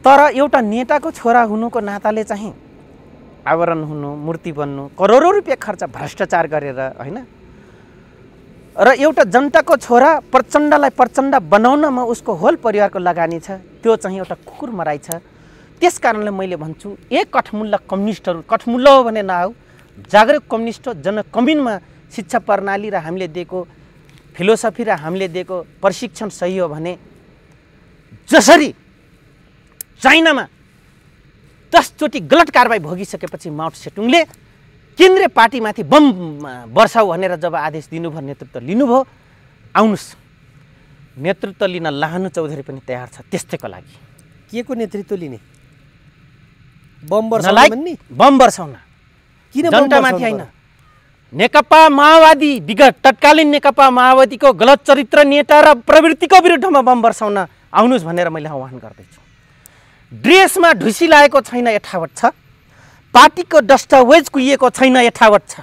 तर एउटा नेताको छोरा हुनुको नाताले चाहिँ आवरण हुनु मूर्ति बन्नु करोडौँ रुपियाँ खर्च भ्रष्टाचार गरेर होइन र एउटा जनताको छोरा प्रचण्डलाई प्रचण्ड बनाउनमा उसको होल परिवारको लगानी छ त्यो चाहिँ एउटा कुकुर मराई छ त्यस कारणले मैले भन्छु एक कठमुल्ला कम्युनिस्टहरू कठमुल्ला हो भने नआऊ जागरुक कम्युनिस्ट जनकमिनमा शिक्षा प्रणाली र हामीले दिएको फिलोसफी र हामीले दिएको प्रशिक्षण सही हो भने जसरी चाइनामा दसचोटि गलत कारवाही भोगिसकेपछि माउट सेटुङले केन्द्रीय पार्टीमाथि बम वर्षाउ भनेर जब आदेश दिनुभयो नेतृत्व लिनुभयो आउनुहोस् नेतृत्व लिन लानु चौधरी पनि तयार छ त्यस्तैको लागि के को नेतृत्व लिने बम वर्षाउन बम वर्षाउन किन जनतामाथि होइन नेकपा माओवादी विगत तत्कालीन नेकपा माओवादीको गलत चरित्र नेता र प्रवृत्तिको विरुद्धमा बम बर्साउन आउनुहोस् भनेर मैले आह्वान गर्दैछु ड्रेसमा ढुसी लागेको छैन यथावत छ पार्टीको दस्तावेज कुहिएको छैन यथावत छ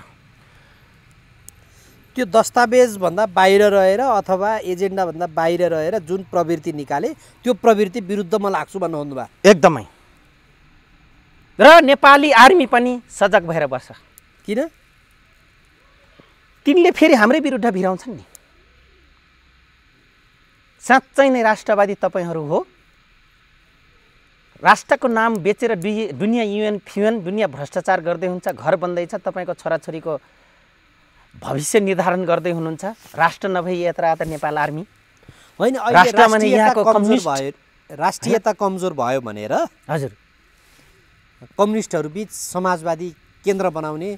त्यो दस्तावेजभन्दा बाहिर रहेर अथवा एजेन्डाभन्दा बाहिर रहेर जुन प्रवृत्ति निकाले त्यो प्रवृत्ति विरुद्ध म लाग्छु भन्नुभयो एकदमै र नेपाली आर्मी पनि सजग भएर बस्छ किन तिनले फेरि हाम्रै विरुद्ध भिराउँछन् नि साँच्चै नै राष्ट्रवादी तपाईँहरू हो राष्ट्रको नाम बेचेर दुई दुनियाँ युएन फ्युएन दुनियाँ भ्रष्टाचार गर्दै हुन्छ घर बन्दैछ तपाईँको छोराछोरीको भविष्य निर्धारण गर्दै हुनुहुन्छ राष्ट्र नभई यत्र त नेपाल आर्मी होइन राष्ट्रियता कमजोर भयो भनेर हजुर कम्युनिस्टहरूबिच समाजवादी केन्द्र बनाउने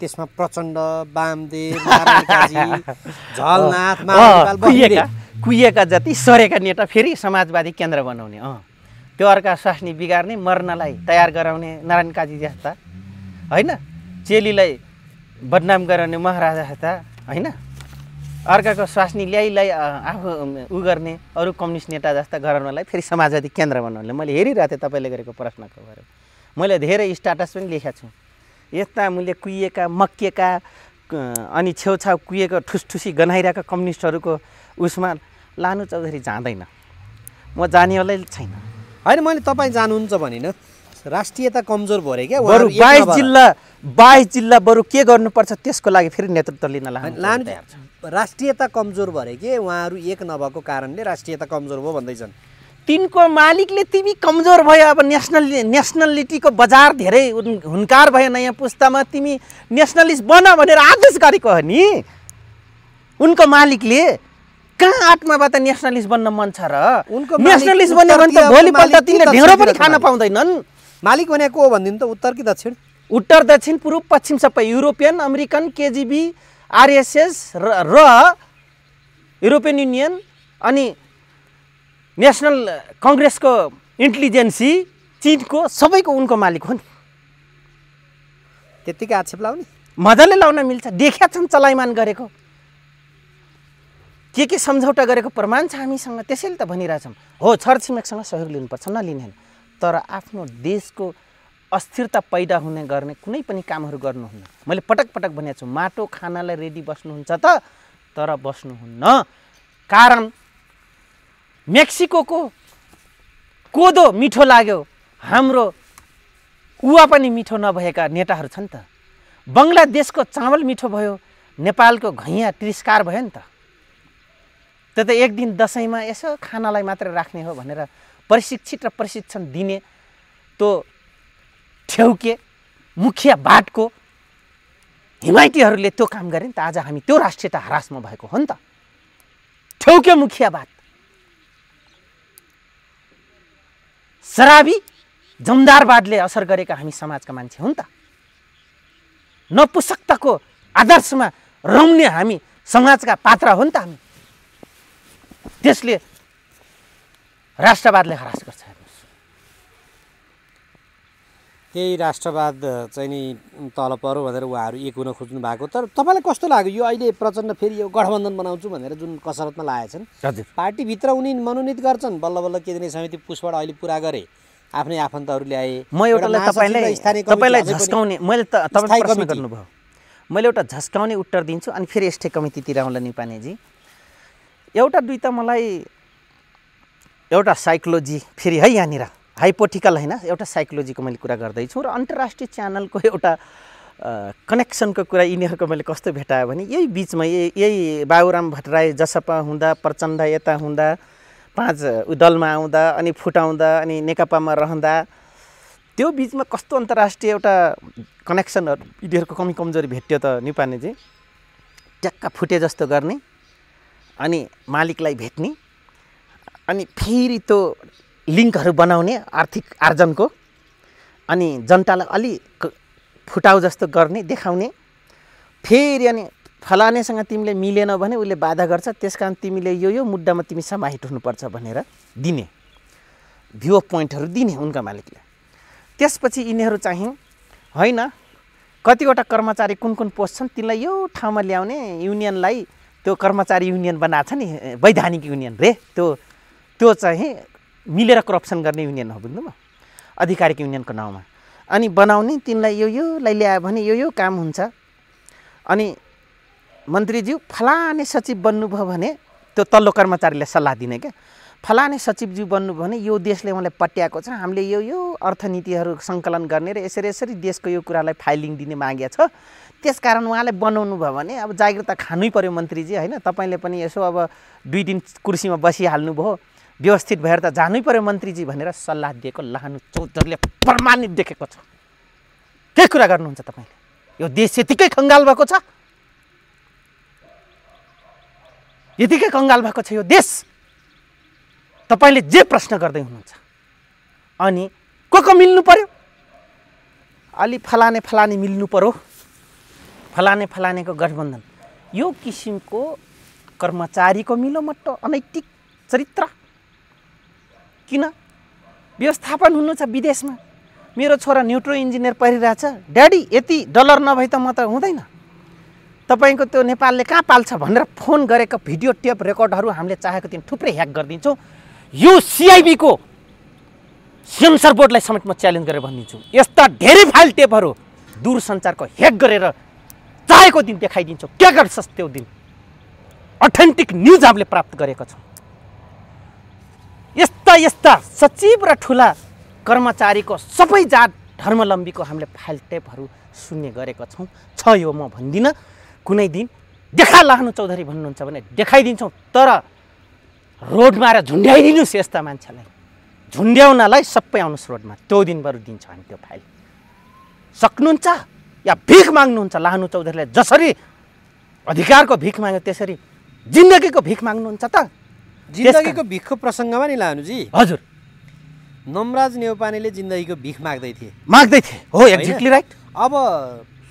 त्यसमा प्रचण्ड बामदेव झलनाथ कुहिएका जति सरेका नेता फेरि समाजवादी केन्द्र बनाउने अँ त्यो अर्का स्वास्नी बिगार्ने मर्नलाई तयार गराउने नारायण काजी जस्ता होइन चेलीलाई बदनाम गराउने महाराजा जस्ता होइन अर्काको स्वास्नी ल्याइलाई आफू उ गर्ने अरू कम्युनिस्ट नेता जस्ता गराउनलाई फेरि समाजवादी केन्द्र बनाउने मैले हेरिरहेको थिएँ तपाईँले गरेको प्रश्नको बारेमा मैले धेरै स्टाटस पनि लेखेको छु यस्ता मैले कुहिएका मक्किएका अनि छेउछाउ कुहिएको ठुसठुसी गनाइरहेका कम्युनिस्टहरूको उसमा लानु चौधरी जाँदैन म जानेवालै छैन होइन मैले तपाईँ जानुहुन्छ भने राष्ट्रियता कमजोर भयो क्या बरु बाइस जिल्ला बाइस जिल्ला बरु के गर्नुपर्छ त्यसको लागि फेरि नेतृत्व लिन लानु राष्ट्रियता कमजोर भरे के उहाँहरू एक नभएको कारणले राष्ट्रियता कमजोर भयो भन्दैछन् तिनको मालिकले तिमी कमजोर भयो अब नेसनल नेसनलिटीको बजार धेरै हुन्कार भयो नयाँ पुस्तामा तिमी नेसनलिस्ट बन भनेर आदेश गरेको हो नि उनको मालिकले कहाँ आत्माबाट नेसनलिस्ट बन्न मन छ र उनको नेसनलिस्ट बन्यो भने त भोलिपल्ट तिमीले ढेँडो पनि खान पाउँदैनन् मालिक भनेको हो भनिदिनु त उत्तर कि दक्षिण उत्तर दक्षिण पूर्व पश्चिम सबै युरोपियन अमेरिकन केजिबी आरएसएस र युरोपियन युनियन अनि नेसनल कङ्ग्रेसको इन्टेलिजेन्सी चिनको सबैको उनको मालिक हो नि त्यत्तिकै आक्षेप लाउने मजाले लाउन मिल्छ देखिया छन् चलाइमान गरेको के के सम्झौता गरेको प्रमाण छ हामीसँग त्यसैले त भनिरहेछौँ हो छरछिमेकसँग सहयोग लिनुपर्छ नलिने तर आफ्नो देशको अस्थिरता पैदा हुने गर्ने कुनै पनि कामहरू गर्नुहुन्न मैले पटक पटक भनेको छु माटो खानालाई रेडी बस्नुहुन्छ त तर बस्नुहुन्न कारण मेक्सिको कोदो मिठो लाग्यो हाम्रो कुवा पनि मिठो नभएका नेताहरू छन् त बङ्गलादेशको चामल मिठो भयो नेपालको घैया तिरस्कार भयो नि त त्यो त एक दिन दसैँमा यसो खानालाई मात्र राख्ने हो भनेर प्रशिक्षित र प्रशिक्षण दिने त्यो ठेउके मुख्य बाटको हिमाइटीहरूले त्यो काम गरे नि त आज हामी त्यो राष्ट्रियता हरासमा भएको हो नि त ठेउके मुखिया बाट शराबी जमदारवादले असर गरेका हामी समाजका मान्छे हुन् त नपुसक्तको आदर्शमा रम्ने हामी समाजका पात्र हो नि त हामी त्यसले राष्ट्रवादले हरास गर्छ त्यही राष्ट्रवाद चाहिँ नि तल पर भनेर उहाँहरू एक हुन खोज्नु भएको तर तपाईँलाई कस्तो लाग्यो यो अहिले प्रचण्ड फेरि यो गठबन्धन बनाउँछु भनेर जुन कसरतमा लागेछन् हजुर पार्टीभित्र उनी मनोनित गर्छन् बल्ल बल्ल केन्द्रीय समिति पुसबाट अहिले पुरा गरे आफ्नै आफन्तहरू ल्याए म एउटा मैले गर्नुभयो मैले एउटा झस्काउने उत्तर दिन्छु अनि फेरि यस्तै कमिटीतिर आउँला निपानेजी एउटा दुई त मलाई एउटा साइकोलोजी फेरि है यहाँनिर हाइपोटिकल होइन एउटा साइकोलोजीको मैले कुरा गर्दैछु र अन्तर्राष्ट्रिय च्यानलको एउटा कनेक्सनको कुरा यिनीहरूको मैले कस्तो भेटायो भने यही बिचमा यही यही बाबुराम भट्टराई जसपा हुँदा प्रचण्ड यता हुँदा पाँच दलमा आउँदा अनि फुटाउँदा अनि नेकपामा रहँदा त्यो बिचमा कस्तो अन्तर्राष्ट्रिय एउटा कनेक्सनहरू यिनीहरूको कमी कमजोरी भेट्यो त निपानेजी ट्याक्का फुटे जस्तो गर्ने अनि मालिकलाई भेट्ने अनि फेरि त्यो लिङ्कहरू बनाउने आर्थिक आर्जनको अनि जनतालाई अलि फुटाउ जस्तो गर्ने देखाउने फेरि अनि फलानेसँग तिमीले मिलेन भने उसले बाधा गर्छ त्यस कारण तिमीले यो यो मुद्दामा तिमी समाहित हुनुपर्छ भनेर दिने भ्यू अफ पोइन्टहरू दिने उनका मालिकले त्यसपछि यिनीहरू चाहिँ होइन कतिवटा कर्मचारी कुन कुन पोस्ट छन् तिनलाई यो ठाउँमा ल्याउने युनियनलाई त्यो कर्मचारी युनियन बनाएको छ नि वैधानिक युनियन रे त्यो त्यो चाहिँ मिलेर करप्सन गर्ने युनियन हो बुझ्नुभयो आधिकारिक युनियनको नाउँमा अनि बनाउने तिनलाई यो योलाई ल्यायो भने यो यो काम हुन्छ अनि मन्त्रीज्यू फलाने सचिव बन्नुभयो भने त्यो तल्लो कर्मचारीलाई सल्लाह दिने क्या फलाने सचिवज्यू बन्नु भने यो देशले उहाँलाई पट्याएको छ हामीले यो यो अर्थनीतिहरू सङ्कलन गर्ने र यसरी यसरी देशको यो कुरालाई फाइलिङ दिने मागेको छ त्यस कारण उहाँले बनाउनु भयो भने अब जागिर त खानै पऱ्यो मन्त्रीजी होइन तपाईँले पनि यसो अब दुई दिन कुर्सीमा बसिहाल्नुभयो व्यवस्थित भएर त जानै पऱ्यो मन्त्रीजी भनेर सल्लाह दिएको लानु चौधरीले प्रमाणित देखेको छ के कुरा गर्नुहुन्छ तपाईँले यो देश यतिकै खङ्गाल भएको छ यतिकै कङ्गाल भएको छ यो देश तपाईँले जे प्रश्न गर्दै हुनुहुन्छ अनि को को मिल्नु पर्यो अलि फलाने फलाने मिल्नु पर्यो फलाने फलानेको गठबन्धन यो किसिमको कर्मचारीको मिलो अनैतिक चरित्र किन व्यवस्थापन हुनु छ विदेशमा मेरो छोरा न्युट्रो इन्जिनियर पढिरहेछ ड्याडी यति डलर नभए त म त हुँदैन तपाईँको त्यो नेपालले कहाँ पाल्छ भनेर फोन गरेको भिडियो टेप रेकर्डहरू हामीले चाहेको दिन थुप्रै ह्याक गरिदिन्छौँ यो सिआइबीको सेन्सर बोर्डलाई समेत म च्यालेन्ज गरेर भनिदिन्छु यस्ता धेरै फाइल टेपहरू दूरसञ्चारको ह्याक गरेर चाहेको दिन देखाइदिन्छौँ के गर्छस् त्यो दिन अथेन्टिक न्युज हामीले प्राप्त गरेका छौँ यस्ता यस्ता सचिव र ठुला कर्मचारीको सबै जात धर्मलम्बीको हामीले फाइल टेपहरू सुन्ने गरेका छौँ छ यो म भन्दिनँ कुनै दिन देखा लानु चौधरी भन्नुहुन्छ भने देखाइदिन्छौँ तर रोडमा र झुन्ड्याइदिनुहोस् यस्ता मान्छेलाई झुन्ड्याउनलाई सबै आउनुहोस् रोडमा त्यो दिन बरु दिन्छौँ हामी त्यो फाइल सक्नुहुन्छ या भिख माग्नुहुन्छ लानु चौधरीलाई जसरी अधिकारको भिख माग्यो त्यसरी जिन्दगीको भिख माग्नुहुन्छ त जिन्दगीको भिखको प्रसङ्गमा नि लानुजी हजुर नमराज नेौपानेले जिन्दगीको भिख माग्दै थिए माग्दै थिए हो एक्ज्याक्टली राइट अब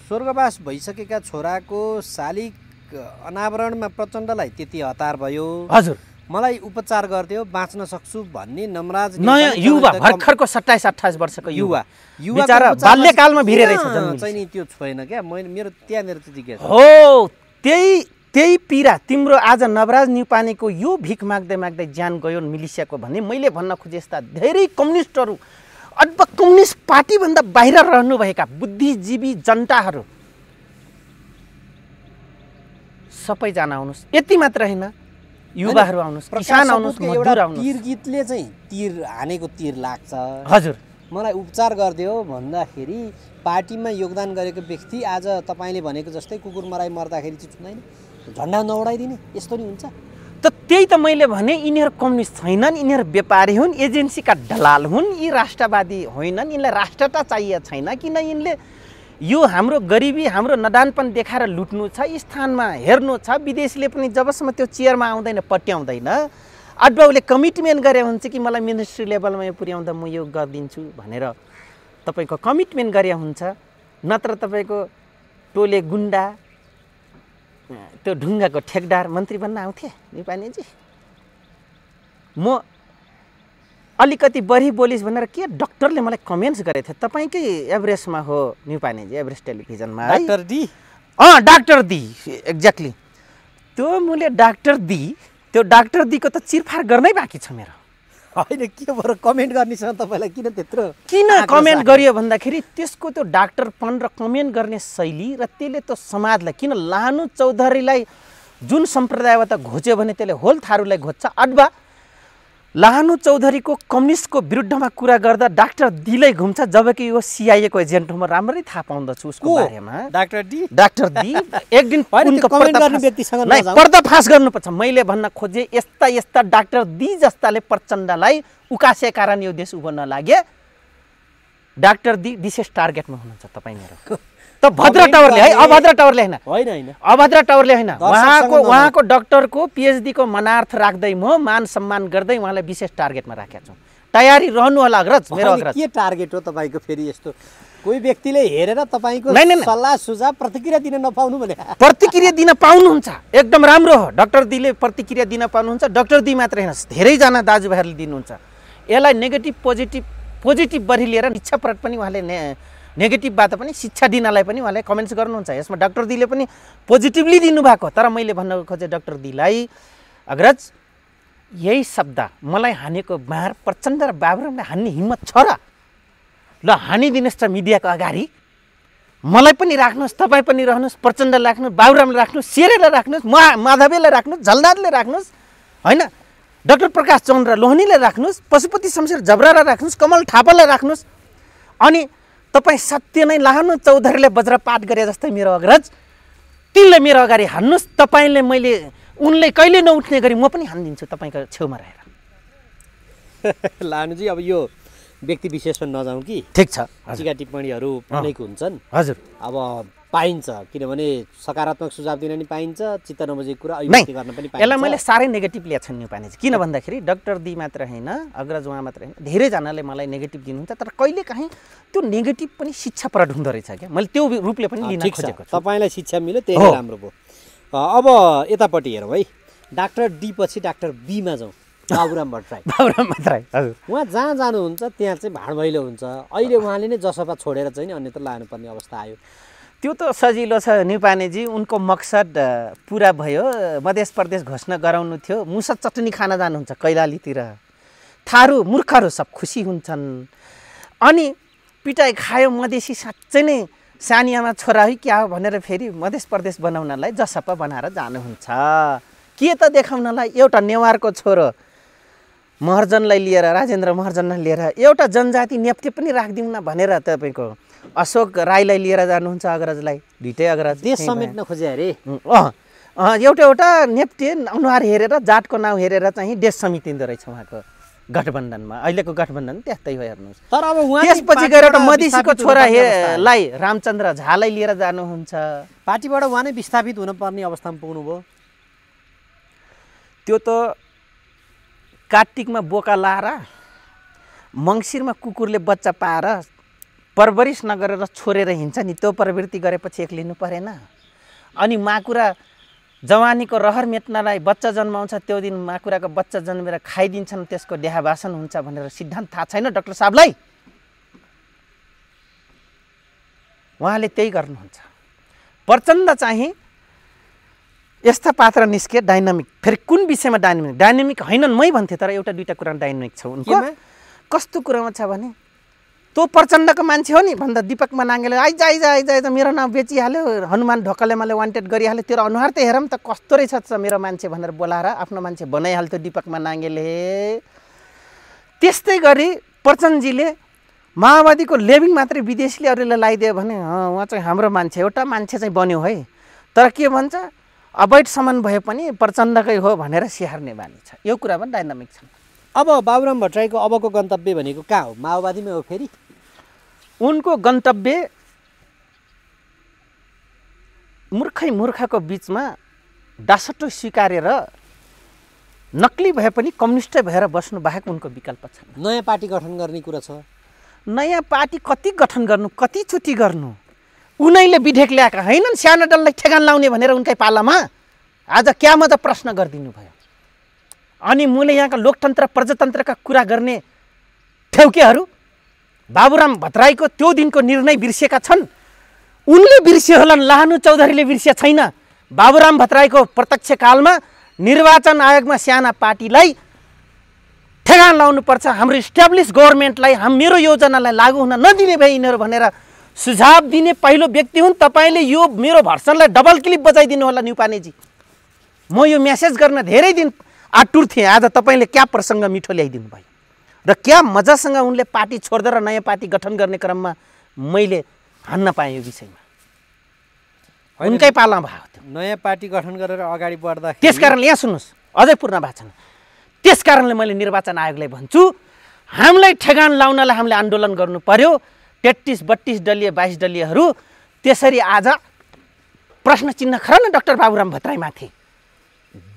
स्वर्गवास भइसकेका छोराको शालिक अनावरणमा प्रचण्डलाई त्यति हतार भयो हजुर मलाई उपचार गरिदियो बाँच्न सक्छु भन्ने नमराज नयाँ युवा भर्खरको सत्ताइस अठाइस वर्षको युवा युवा बाल्यकालमा भिरेर चाहिँ नि त्यो छोएन क्या मैले मेरो त्यहाँनिर हो त्यही त्यही पीडा तिम्रो आज नवराज न्युपानेको यो भिख माग्दै माग्दै ज्यान गयो मिलिसियाको भने मैले भन्न खोजेँ यस्ता धेरै कम्युनिस्टहरू अथवा कम्युनिस्ट पार्टीभन्दा बाहिर रहनुभएका बुद्धिजीवी जनताहरू सबैजना आउनुहोस् यति मात्र होइन युवाहरू आउनुहोस् किसान आउनुहोस् मजदुर तिर गीतले चाहिँ तिर हानेको तिर लाग्छ हजुर मलाई उपचार गरिदियो भन्दाखेरि पार्टीमा योगदान गरेको व्यक्ति आज तपाईँले भनेको जस्तै कुकुर मराई मर्दाखेरि चाहिँ छुँदैन झन्डा नउडाइदिने यस्तो नि हुन्छ त त्यही त मैले भने यिनीहरू कम्युनिस्ट छैनन् यिनीहरू व्यापारी हुन् एजेन्सीका ढलाल हुन् यी राष्ट्रवादी होइनन् यिनलाई राष्ट्रता चाहिएको छैन किन यिनले यो हाम्रो गरिबी हाम्रो नदानपन देखाएर लुट्नु छ स्थानमा हेर्नु छ विदेशले पनि जबसम्म त्यो चेयरमा आउँदैन पट्याउँदैन अडबाउले कमिटमेन्ट गरे हुन्छ कि मलाई मिनिस्ट्री लेभलमा यो पुर्याउँदा म यो गरिदिन्छु भनेर तपाईँको कमिटमेन्ट गरे हुन्छ नत्र तपाईँको टोले गुन्डा त्यो ढुङ्गाको ठेकदार मन्त्री बन्न आउँथेँ निपानेजी म अलिकति बढी बोलिस् भनेर के डक्टरले मलाई कमेन्ट्स गरेको थियो तपाईँकै एभरेस्टमा हो निपानेजी एभरेस्ट टेलिभिजनमा डाक्टर डी अँ डाक्टर दी एक्ज्याक्टली त्यो मैले डाक्टर दी त्यो डाक्टर दीको त चिरफार गर्नै बाँकी छ मेरो होइन के भएर कमेन्ट गर्नेसँग तपाईँलाई किन त्यत्रो किन कमेन्ट गरियो भन्दाखेरि त्यसको त्यो डाक्टरपन र कमेन्ट गर्ने शैली र त्यसले त्यो समाजलाई किन लानु चौधरीलाई जुन सम्प्रदायबाट घोच्यो भने त्यसले होल थारूलाई घोज्छ अडवा लानु चौधरीको कम्युनिस्टको विरुद्धमा कुरा गर्दा डाक्टर डीलै घुम्छ जबकि यो सिआइएको एजेन्ट हो म राम्रै थाहा पाउँदछु उसको बारेमा डाक्टर डी डाक्टर डी एक दिन पर्दाफास गर्नुपर्छ मैले भन्न खोजेँ यस्ता यस्ता डाक्टर डी जस्ताले प्रचण्डलाई उकासे कारण यो देश उभ्न लागे डाक्टर डी विशेष टार्गेटमा हुनुहुन्छ तपाईँ मेरो भद्र टावरले है अभद्र टावरले होइन होइन होइन अभद्र टावरले होइन उहाँको उहाँको डक्टरको पिएचडीको मनार्थ राख्दै म मान सम्मान गर्दै उहाँलाई विशेष टार्गेटमा राखेका छौँ तयारी रहनु होला अग्रज मेरो अग्रज के टार्गेट हो तपाईँको फेरि यस्तो कोही व्यक्तिले हेरेर तपाईँको सल्लाह सुझाव प्रतिक्रिया दिन नपाउनु भने प्रतिक्रिया दिन पाउनुहुन्छ एकदम राम्रो हो डक्टर दीले प्रतिक्रिया दिन पाउनुहुन्छ डक्टर दी हैन धेरै धेरैजना दाजुभाइहरूले दिनुहुन्छ यसलाई नेगेटिभ पोजिटिभ पोजिटिभ बढी लिएर इच्छाप्रत पनि उहाँले नेगेटिभबाट पनि शिक्षा दिनलाई पनि उहाँले कमेन्ट्स गर्नुहुन्छ यसमा डाक्टर दीले पनि पोजिटिभली दिनुभएको तर मैले भन्न खोजेँ डाक्टर दीलाई अग्रज यही शब्द मलाई हानेको मार प्रचण्ड र बाबुरामले हान्ने हिम्मत छ र ल हानिदिनुहोस् त मिडियाको अगाडि मलाई पनि राख्नुहोस् तपाईँ पनि रहनुहोस् प्रचण्ड राख्नुहोस् बाबुराम राख्नुहोस् सेरेलाई राख्नुहोस् मा माधवेलाई राख्नुहोस् झलनाथले राख्नुहोस् होइन डाक्टर प्रकाश चन्द्र लोहनीलाई राख्नुहोस् पशुपति शमशेर जबरालाई राख्नुहोस् कमल थापालाई राख्नुहोस् अनि तपाईँ सत्य नै लानु चौधरीले वज्रपात गरे जस्तै मेरो अग्रज तिनले मेरो अगाडि हान्नुहोस् तपाईँले मैले उनले कहिले नउठ्ने गरी म पनि हानिदिन्छु तपाईँको छेउमा रहेर लानुजी अब यो व्यक्ति विशेषमा नजाउँ कि ठिक छ टिप्पणीहरू हुन्छन् हजुर अब पाइन्छ किनभने सकारात्मक सुझाव दिन पनि पाइन्छ चित्त नबुझेको कुरा गर्न पनि पाइन्छ यसलाई मैले साह्रै नेगेटिभ लिएको छु पानी किन भन्दाखेरि डक्टर दि मात्र होइन अग्रज उहाँ मात्र होइन धेरैजनाले मलाई नेगेटिभ दिनुहुन्छ तर कहिलेकाहीँ त्यो नेगेटिभ पनि शिक्षा प्रट हुँदो रहेछ क्या मैले त्यो रूपले पनि लिन खोजेको तपाईँलाई शिक्षा मिल्यो त्यही राम्रो भयो अब यतापट्टि हेरौँ है डाक्टर डी पछि डाक्टर बीमा जाउँ बाबुराम भट्टराई बाबुराम भट्टराई हजुर उहाँ जहाँ जानुहुन्छ त्यहाँ चाहिँ भाँडभैलो हुन्छ अहिले उहाँले नै जसपा छोडेर चाहिँ नि अन्यत्र लानुपर्ने अवस्था आयो त्यो त सजिलो छ निपानेजी उनको मकसद पुरा भयो मध्य प्रदेश घोषणा गराउनु थियो मुसा चटनी खान जानुहुन्छ कैलालीतिर थारू मूर्खहरू सब खुसी हुन्छन् अनि पिटाइ खायो मधेसी साँच्चै नै सानियामा छोरा है क्या हो भनेर फेरि मध्य प्रदेश बनाउनलाई जसप्पा बनाएर जानुहुन्छ के त देखाउनलाई एउटा नेवारको छोरो महर्जनलाई लिएर राजेन्द्र महर्जनलाई लिएर एउटा जनजाति नेप्ते पनि राखिदिउँ न भनेर तपाईँको अशोक राईलाई लिएर जानुहुन्छ अग्रजलाई दुइटै अग्रज देश समेट्न खोजे अरे अँ एउटा एउटा नेप्टे अनुहार हेरेर जातको नाउँ हेरेर चाहिँ देश समितिँदो रहेछ उहाँको गठबन्धनमा अहिलेको गठबन्धन त्यस्तै हो हेर्नुहोस् तर अब त्यसपछि गएर एउटा मधेसीको छोरा हेलाई रामचन्द्र झालाई लिएर जानुहुन्छ पार्टीबाट उहाँ नै विस्थापित हुनुपर्ने अवस्थामा पुग्नुभयो त्यो त कार्तिकमा बोका लाएर मङ्सिरमा कुकुरले बच्चा पाएर परवरिस नगरेर छोडेर हिँड्छ नि त्यो प्रवृत्ति गरेपछि एक लिनु परेन अनि माकुरा जवानीको रहर मेट्नलाई बच्चा जन्माउँछ त्यो दिन माकुराको बच्चा जन्मेर खाइदिन्छन् त्यसको देहावासन हुन्छ भनेर सिद्धान्त थाहा छैन डक्टर साहबलाई उहाँले त्यही गर्नुहुन्छ प्रचण्ड चाहिँ यस्ता पात्र निस्के डाइनामिक फेरि कुन विषयमा डाइनामिक डाइनामिक होइनन् मै भन्थेँ तर एउटा दुइटा कुरा डाइनामिक छ उनको कस्तो कुरामा छ भने तँ प्रचण्डको मान्छे हो नि भन्दा दिपकमा नाङ्गेले आइज आइजा आइजा आइज मेरो नाम बेचिहाल्यो हनुमान ढोकाले मलाई वान्टेड गरिहाल्यो तेरो अनुहार त हेरौँ त कस्तो रहेछ मेरो मान्छे भनेर बोलाएर आफ्नो मान्छे बनाइहाल्थ्यो दिपकमा नाङ्गेले त्यस्तै गरी प्रचण्डजीले माओवादीको लेबिङ मात्रै विदेशीले अरूले लगाइदियो भने उहाँ चाहिँ हाम्रो मान्छे एउटा मान्छे चाहिँ बन्यो है तर के भन्छ समान भए पनि प्रचण्डकै हो भनेर स्याहार्ने बानी छ यो पनि डाइनामिक छ अब बाबुराम भट्टराईको अबको गन्तव्य भनेको कहाँ हो माओवादीमै हो फेरि उनको गन्तव्य मूर्खै मूर्खको बिचमा दासट्टो स्वीकारेर नक्ली भए पनि कम्युनिस्टै भएर बस्नु बाहेक उनको विकल्प छ नयाँ पार्टी गठन गर्ने कुरा छ नयाँ पार्टी कति गठन गर्नु कति छुट्टी गर्नु उनैले विधेयक ल्याएका होइनन् सानो दललाई ठेगान लाउने भनेर उनकै पालामा आज क्या त प्रश्न गरिदिनु भयो अनि मैले यहाँका लोकतन्त्र प्रजातन्त्रका कुरा गर्ने ठेउकेहरू बाबुराम भट्टराईको त्यो दिनको निर्णय बिर्सिएका छन् उनले बिर्सियो होलान् लानु चौधरीले बिर्सिया छैन बाबुराम भट्टराईको प्रत्यक्ष कालमा निर्वाचन आयोगमा साना पार्टीलाई ठेगान लाउनुपर्छ हाम्रो इस्ट्याब्लिस गभर्मेन्टलाई हाम मेरो योजनालाई लागू हुन नदिने भए यिनीहरू भनेर सुझाव दिने पहिलो व्यक्ति हुन् तपाईँले यो मेरो भर्सनलाई डबल क्लिप बजाइदिनु होला न्युपानेजी म यो म्यासेज गर्न धेरै दिन आटुर थिएँ आज तपाईँले क्या प्रसङ्ग मिठो ल्याइदिनु भयो र क्या मजासँग उनले पार्टी छोड्दा र नयाँ पार्टी गठन गर्ने क्रममा मैले हान्न पाएँ यो विषयमा उनकै पालामा भएको थियो नयाँ पार्टी गठन गरेर अगाडि बढ्दा त्यस कारणले यहाँ सुन्नुहोस् अझै पूर्ण भएको छैन त्यस कारणले मैले निर्वाचन आयोगलाई भन्छु हामीलाई ठेगान लाउनलाई हामीले आन्दोलन गर्नु पर्यो तेत्तिस बत्तिस दलीय बाइस दलीयहरू त्यसरी आज प्रश्न चिन्ह खर न डक्टर बाबुराम भत्राईमाथि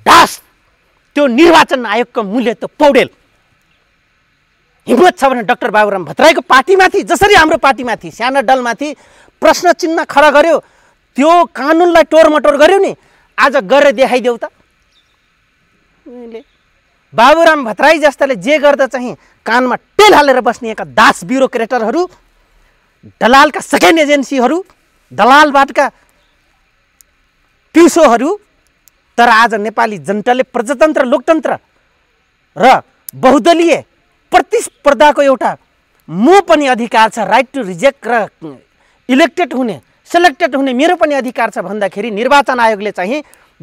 दास त्यो निर्वाचन आयोगको मूल्य त पौडेल हिम्मत छ भने डक्टर बाबुराम भट्टराईको पार्टीमाथि जसरी हाम्रो पार्टीमाथि सानो डलमाथि प्रश्न चिन्ह खडा गर्यो त्यो कानुनलाई टोरमटोर गर्यो नि आज गरेर देखाइदेऊ त बाबुराम भत्राई जस्ताले जे गर्दा चाहिँ कानमा टेल हालेर बस्नेका दास ब्युरोक्रेटरहरू दलालका सेकेन्ड एजेन्सीहरू दलालबाटका पिउसोहरू तर आज नेपाली जनताले प्रजातन्त्र लोकतन्त्र र बहुदलीय प्रतिस्पर्धाको एउटा म पनि अधिकार छ राइट टु रिजेक्ट र इलेक्टेड हुने सेलेक्टेड हुने मेरो पनि अधिकार छ भन्दाखेरि निर्वाचन आयोगले चाहिँ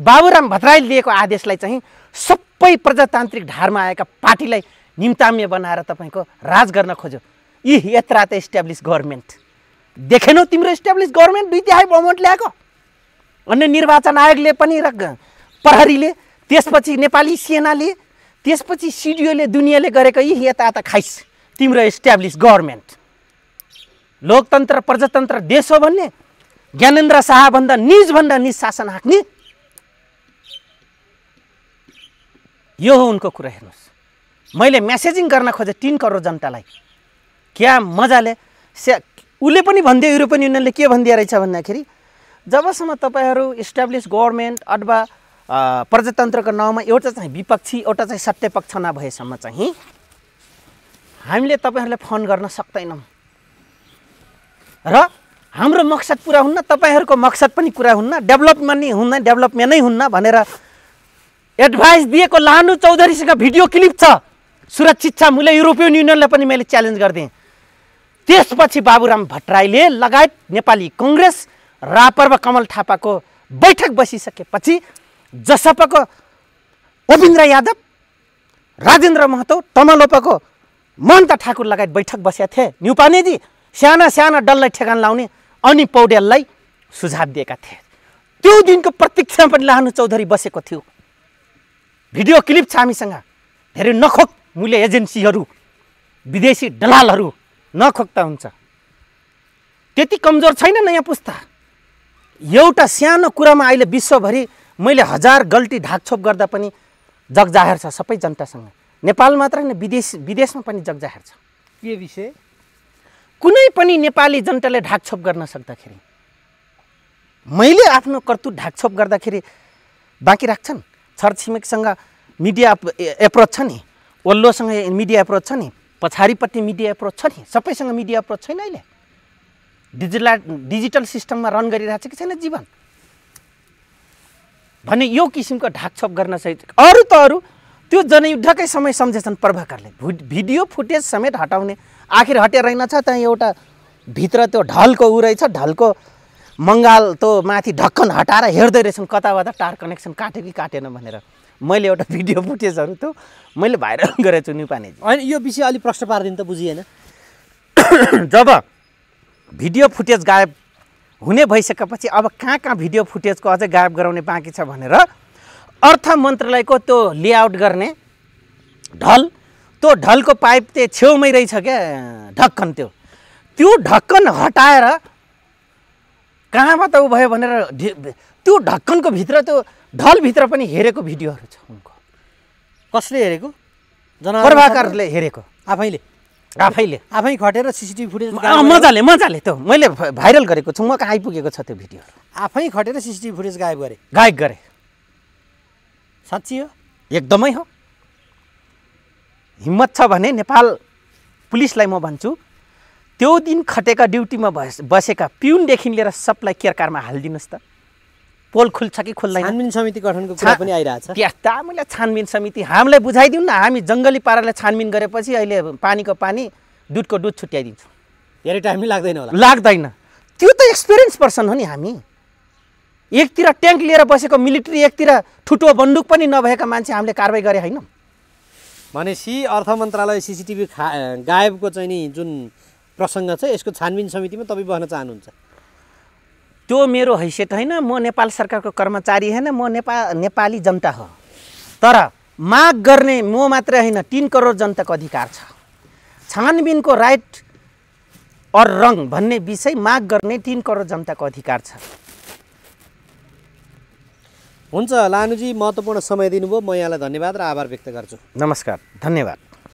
बाबुराम भद्राईले दिएको आदेशलाई चाहिँ सबै प्रजातान्त्रिक ढारमा आएका पार्टीलाई निम्ताम्य बनाएर तपाईँको राज गर्न खोज्यो यी यत्रा त इस्ट्याब्लिस गभर्मेन्ट देखेनौ तिम्रो इस्ट्याब्लिस गभर्मेन्ट दुई तिहाई बहुमत ल्याएको अन्य निर्वाचन आयोगले पनि र प्रहरीले त्यसपछि नेपाली सेनाले त्यसपछि सिडिओले दुनियाँले गरेको यी यता खाइस तिम्रो इस्ट्याब्लिस गभर्मेन्ट लोकतन्त्र प्रजातन्त्र देश हो भन्ने ज्ञानेन्द्र शाहभन्दा निजभन्दा निज शासन हाँक्ने यो हो उनको कुरा हेर्नुहोस् मैले म्यासेजिङ गर्न खोजेँ तिन करोड जनतालाई क्या मजाले स्या उसले पनि भनिदियो युरोपियन युनियनले के भनिदिए रहेछ भन्दाखेरि जबसम्म तपाईँहरू इस्टाब्लिस गभर्मेन्ट अथवा प्रजातन्त्रको नाउँमा एउटा चाहिँ विपक्षी एउटा चाहिँ सत्यपक्ष नभएसम्म चाहिँ हामीले तपाईँहरूलाई फोन गर्न सक्दैनौँ र हाम्रो मकसद पुरा हुन्न तपाईँहरूको मकसद पनि पुरा हुन्न डेभलपमेन्ट नै हुन्न डेभलपमेन्ट नै हुन्न भनेर एडभाइस दिएको लानु चौधरीसँग भिडियो क्लिप छ सुरक्षित छ मैले युरोपियन युनियनलाई पनि मैले च्यालेन्ज गरिदिएँ त्यसपछि बाबुराम भट्टराईले लगायत नेपाली कङ्ग्रेस रापर्व कमल थापाको बैठक बसिसकेपछि जसपाको ओविन्द्र यादव राजेन्द्र महतो तमलोपाको महन्त ठाकुर लगायत बैठक बसेका थिए न्युपानेजी साना साना डल्लै ठेगान लाउने अनि पौडेललाई सुझाव दिएका थिए त्यो दिनको प्रतीक्षामा पनि लानु चौधरी बसेको थियो भिडियो क्लिप छ हामीसँग धेरै नखोक मूल्य एजेन्सीहरू विदेशी दलालहरू नखोक्ता हुन्छ त्यति कमजोर छैन नयाँ पुस्ता एउटा सानो कुरामा अहिले विश्वभरि मैले हजार गल्ती ढाकछोप गर्दा पनि जाहेर छ सबै जनतासँग नेपाल मात्र होइन विदेश विदेशमा पनि जाहेर छ के विषय कुनै पनि नेपाली जनताले ढाकछोप गर्न सक्दाखेरि मैले आफ्नो कर्तुत ढाकछोप गर्दाखेरि बाँकी राख्छन् छरछिमेकसँग मिडिया एप्रोच छ नि ओल्लोसँग मिडिया एप्रोच छ नि पछाडिपट्टि मिडिया एप्रोच छ नि सबैसँग मिडिया एप्रोच छैन अहिले डिजिटल डिजिटल सिस्टममा रन गरिरहेको छ कि छैन जीवन भने यो किसिमको ढाकछोप गर्न सहित अरू त अरू त्यो जनयुद्धकै समय सम्झेछन् प्रभाकरले भिडियो फुटेज समेत हटाउने आखिर छ त्यहाँ एउटा भित्र त्यो ढलको ऊ रहेछ ढलको मङ्गाल त्यो माथि ढक्कन हटाएर हेर्दै रहेछन् कताबाट टार कनेक्सन काट्यो कि काटेन भनेर मैले एउटा भिडियो फुटेजहरू त्यो मैले भाइरल गरेको छु न्युपाने होइन यो विषय अलिक प्रश्न पारिदिनु त बुझिएन जब भिडियो फुटेज गायब हुने भइसकेपछि अब कहाँ कहाँ भिडियो फुटेजको अझै गायब गराउने बाँकी छ भनेर अर्थ मन्त्रालयको त्यो लेआउट गर्ने ढल त्यो ढलको पाइप त्यो छेउमै रहेछ क्या ढक्कन त्यो त्यो ढक्कन हटाएर कहाँबाट ऊ भयो भनेर त्यो ढक्कनको भित्र त्यो ढलभित्र पनि हेरेको भिडियोहरू छ उनको कसले हेरेको प्रभाकरले हेरेको आफैले आफैले आफै खटेर सिसिटिभी फुटेज मजाले मजाले त्यो मैले भाइरल गरेको छु म कहाँ आइपुगेको छ त्यो भिडियो आफै खटेर सिसिटिभी फुटेज गायब गरेँ गायब गरेँ साँच्ची हो एकदमै हो हिम्मत छ भने नेपाल पुलिसलाई म भन्छु त्यो दिन खटेका ड्युटीमा बस बसेका पिउनदेखि लिएर सबलाई केरकारमा हालिदिनुहोस् त पोल खुल्छ कि खुल्दैन छानबिन समिति गठनको कुरा पनि आइरहेको छ मैले छानबिन समिति हामीलाई बुझाइदिउँ न हामी जङ्गली पाराले छानबिन गरेपछि अहिले पानीको पानी दुधको दुध छुट्याइदिन्छौँ धेरै टाइम पनि लाग्दैन होला लाग्दैन त्यो त एक्सपिरियन्स पर्सन हो नि हामी एकतिर ट्याङ्क लिएर बसेको मिलिट्री एकतिर ठुटो बन्दुक पनि नभएका मान्छे हामीले कारवाही गरे होइन भनेपछि अर्थ मन्त्रालय सिसिटिभी खा गायबको चाहिँ नि जुन प्रसङ्ग छ यसको छानबिन समितिमा तपाईँ बस्न चाहनुहुन्छ त्यो मेरो हैसियत होइन म नेपाल सरकारको कर्मचारी होइन म नेपा नेपाली जनता हो तर माग गर्ने म मात्रै होइन तिन करोड जनताको अधिकार छ छानबिनको राइट अर रङ भन्ने विषय माग गर्ने तिन करोड जनताको अधिकार छ हुन्छ लानुजी महत्त्वपूर्ण समय दिनुभयो म यहाँलाई धन्यवाद र आभार व्यक्त गर्छु नमस्कार धन्यवाद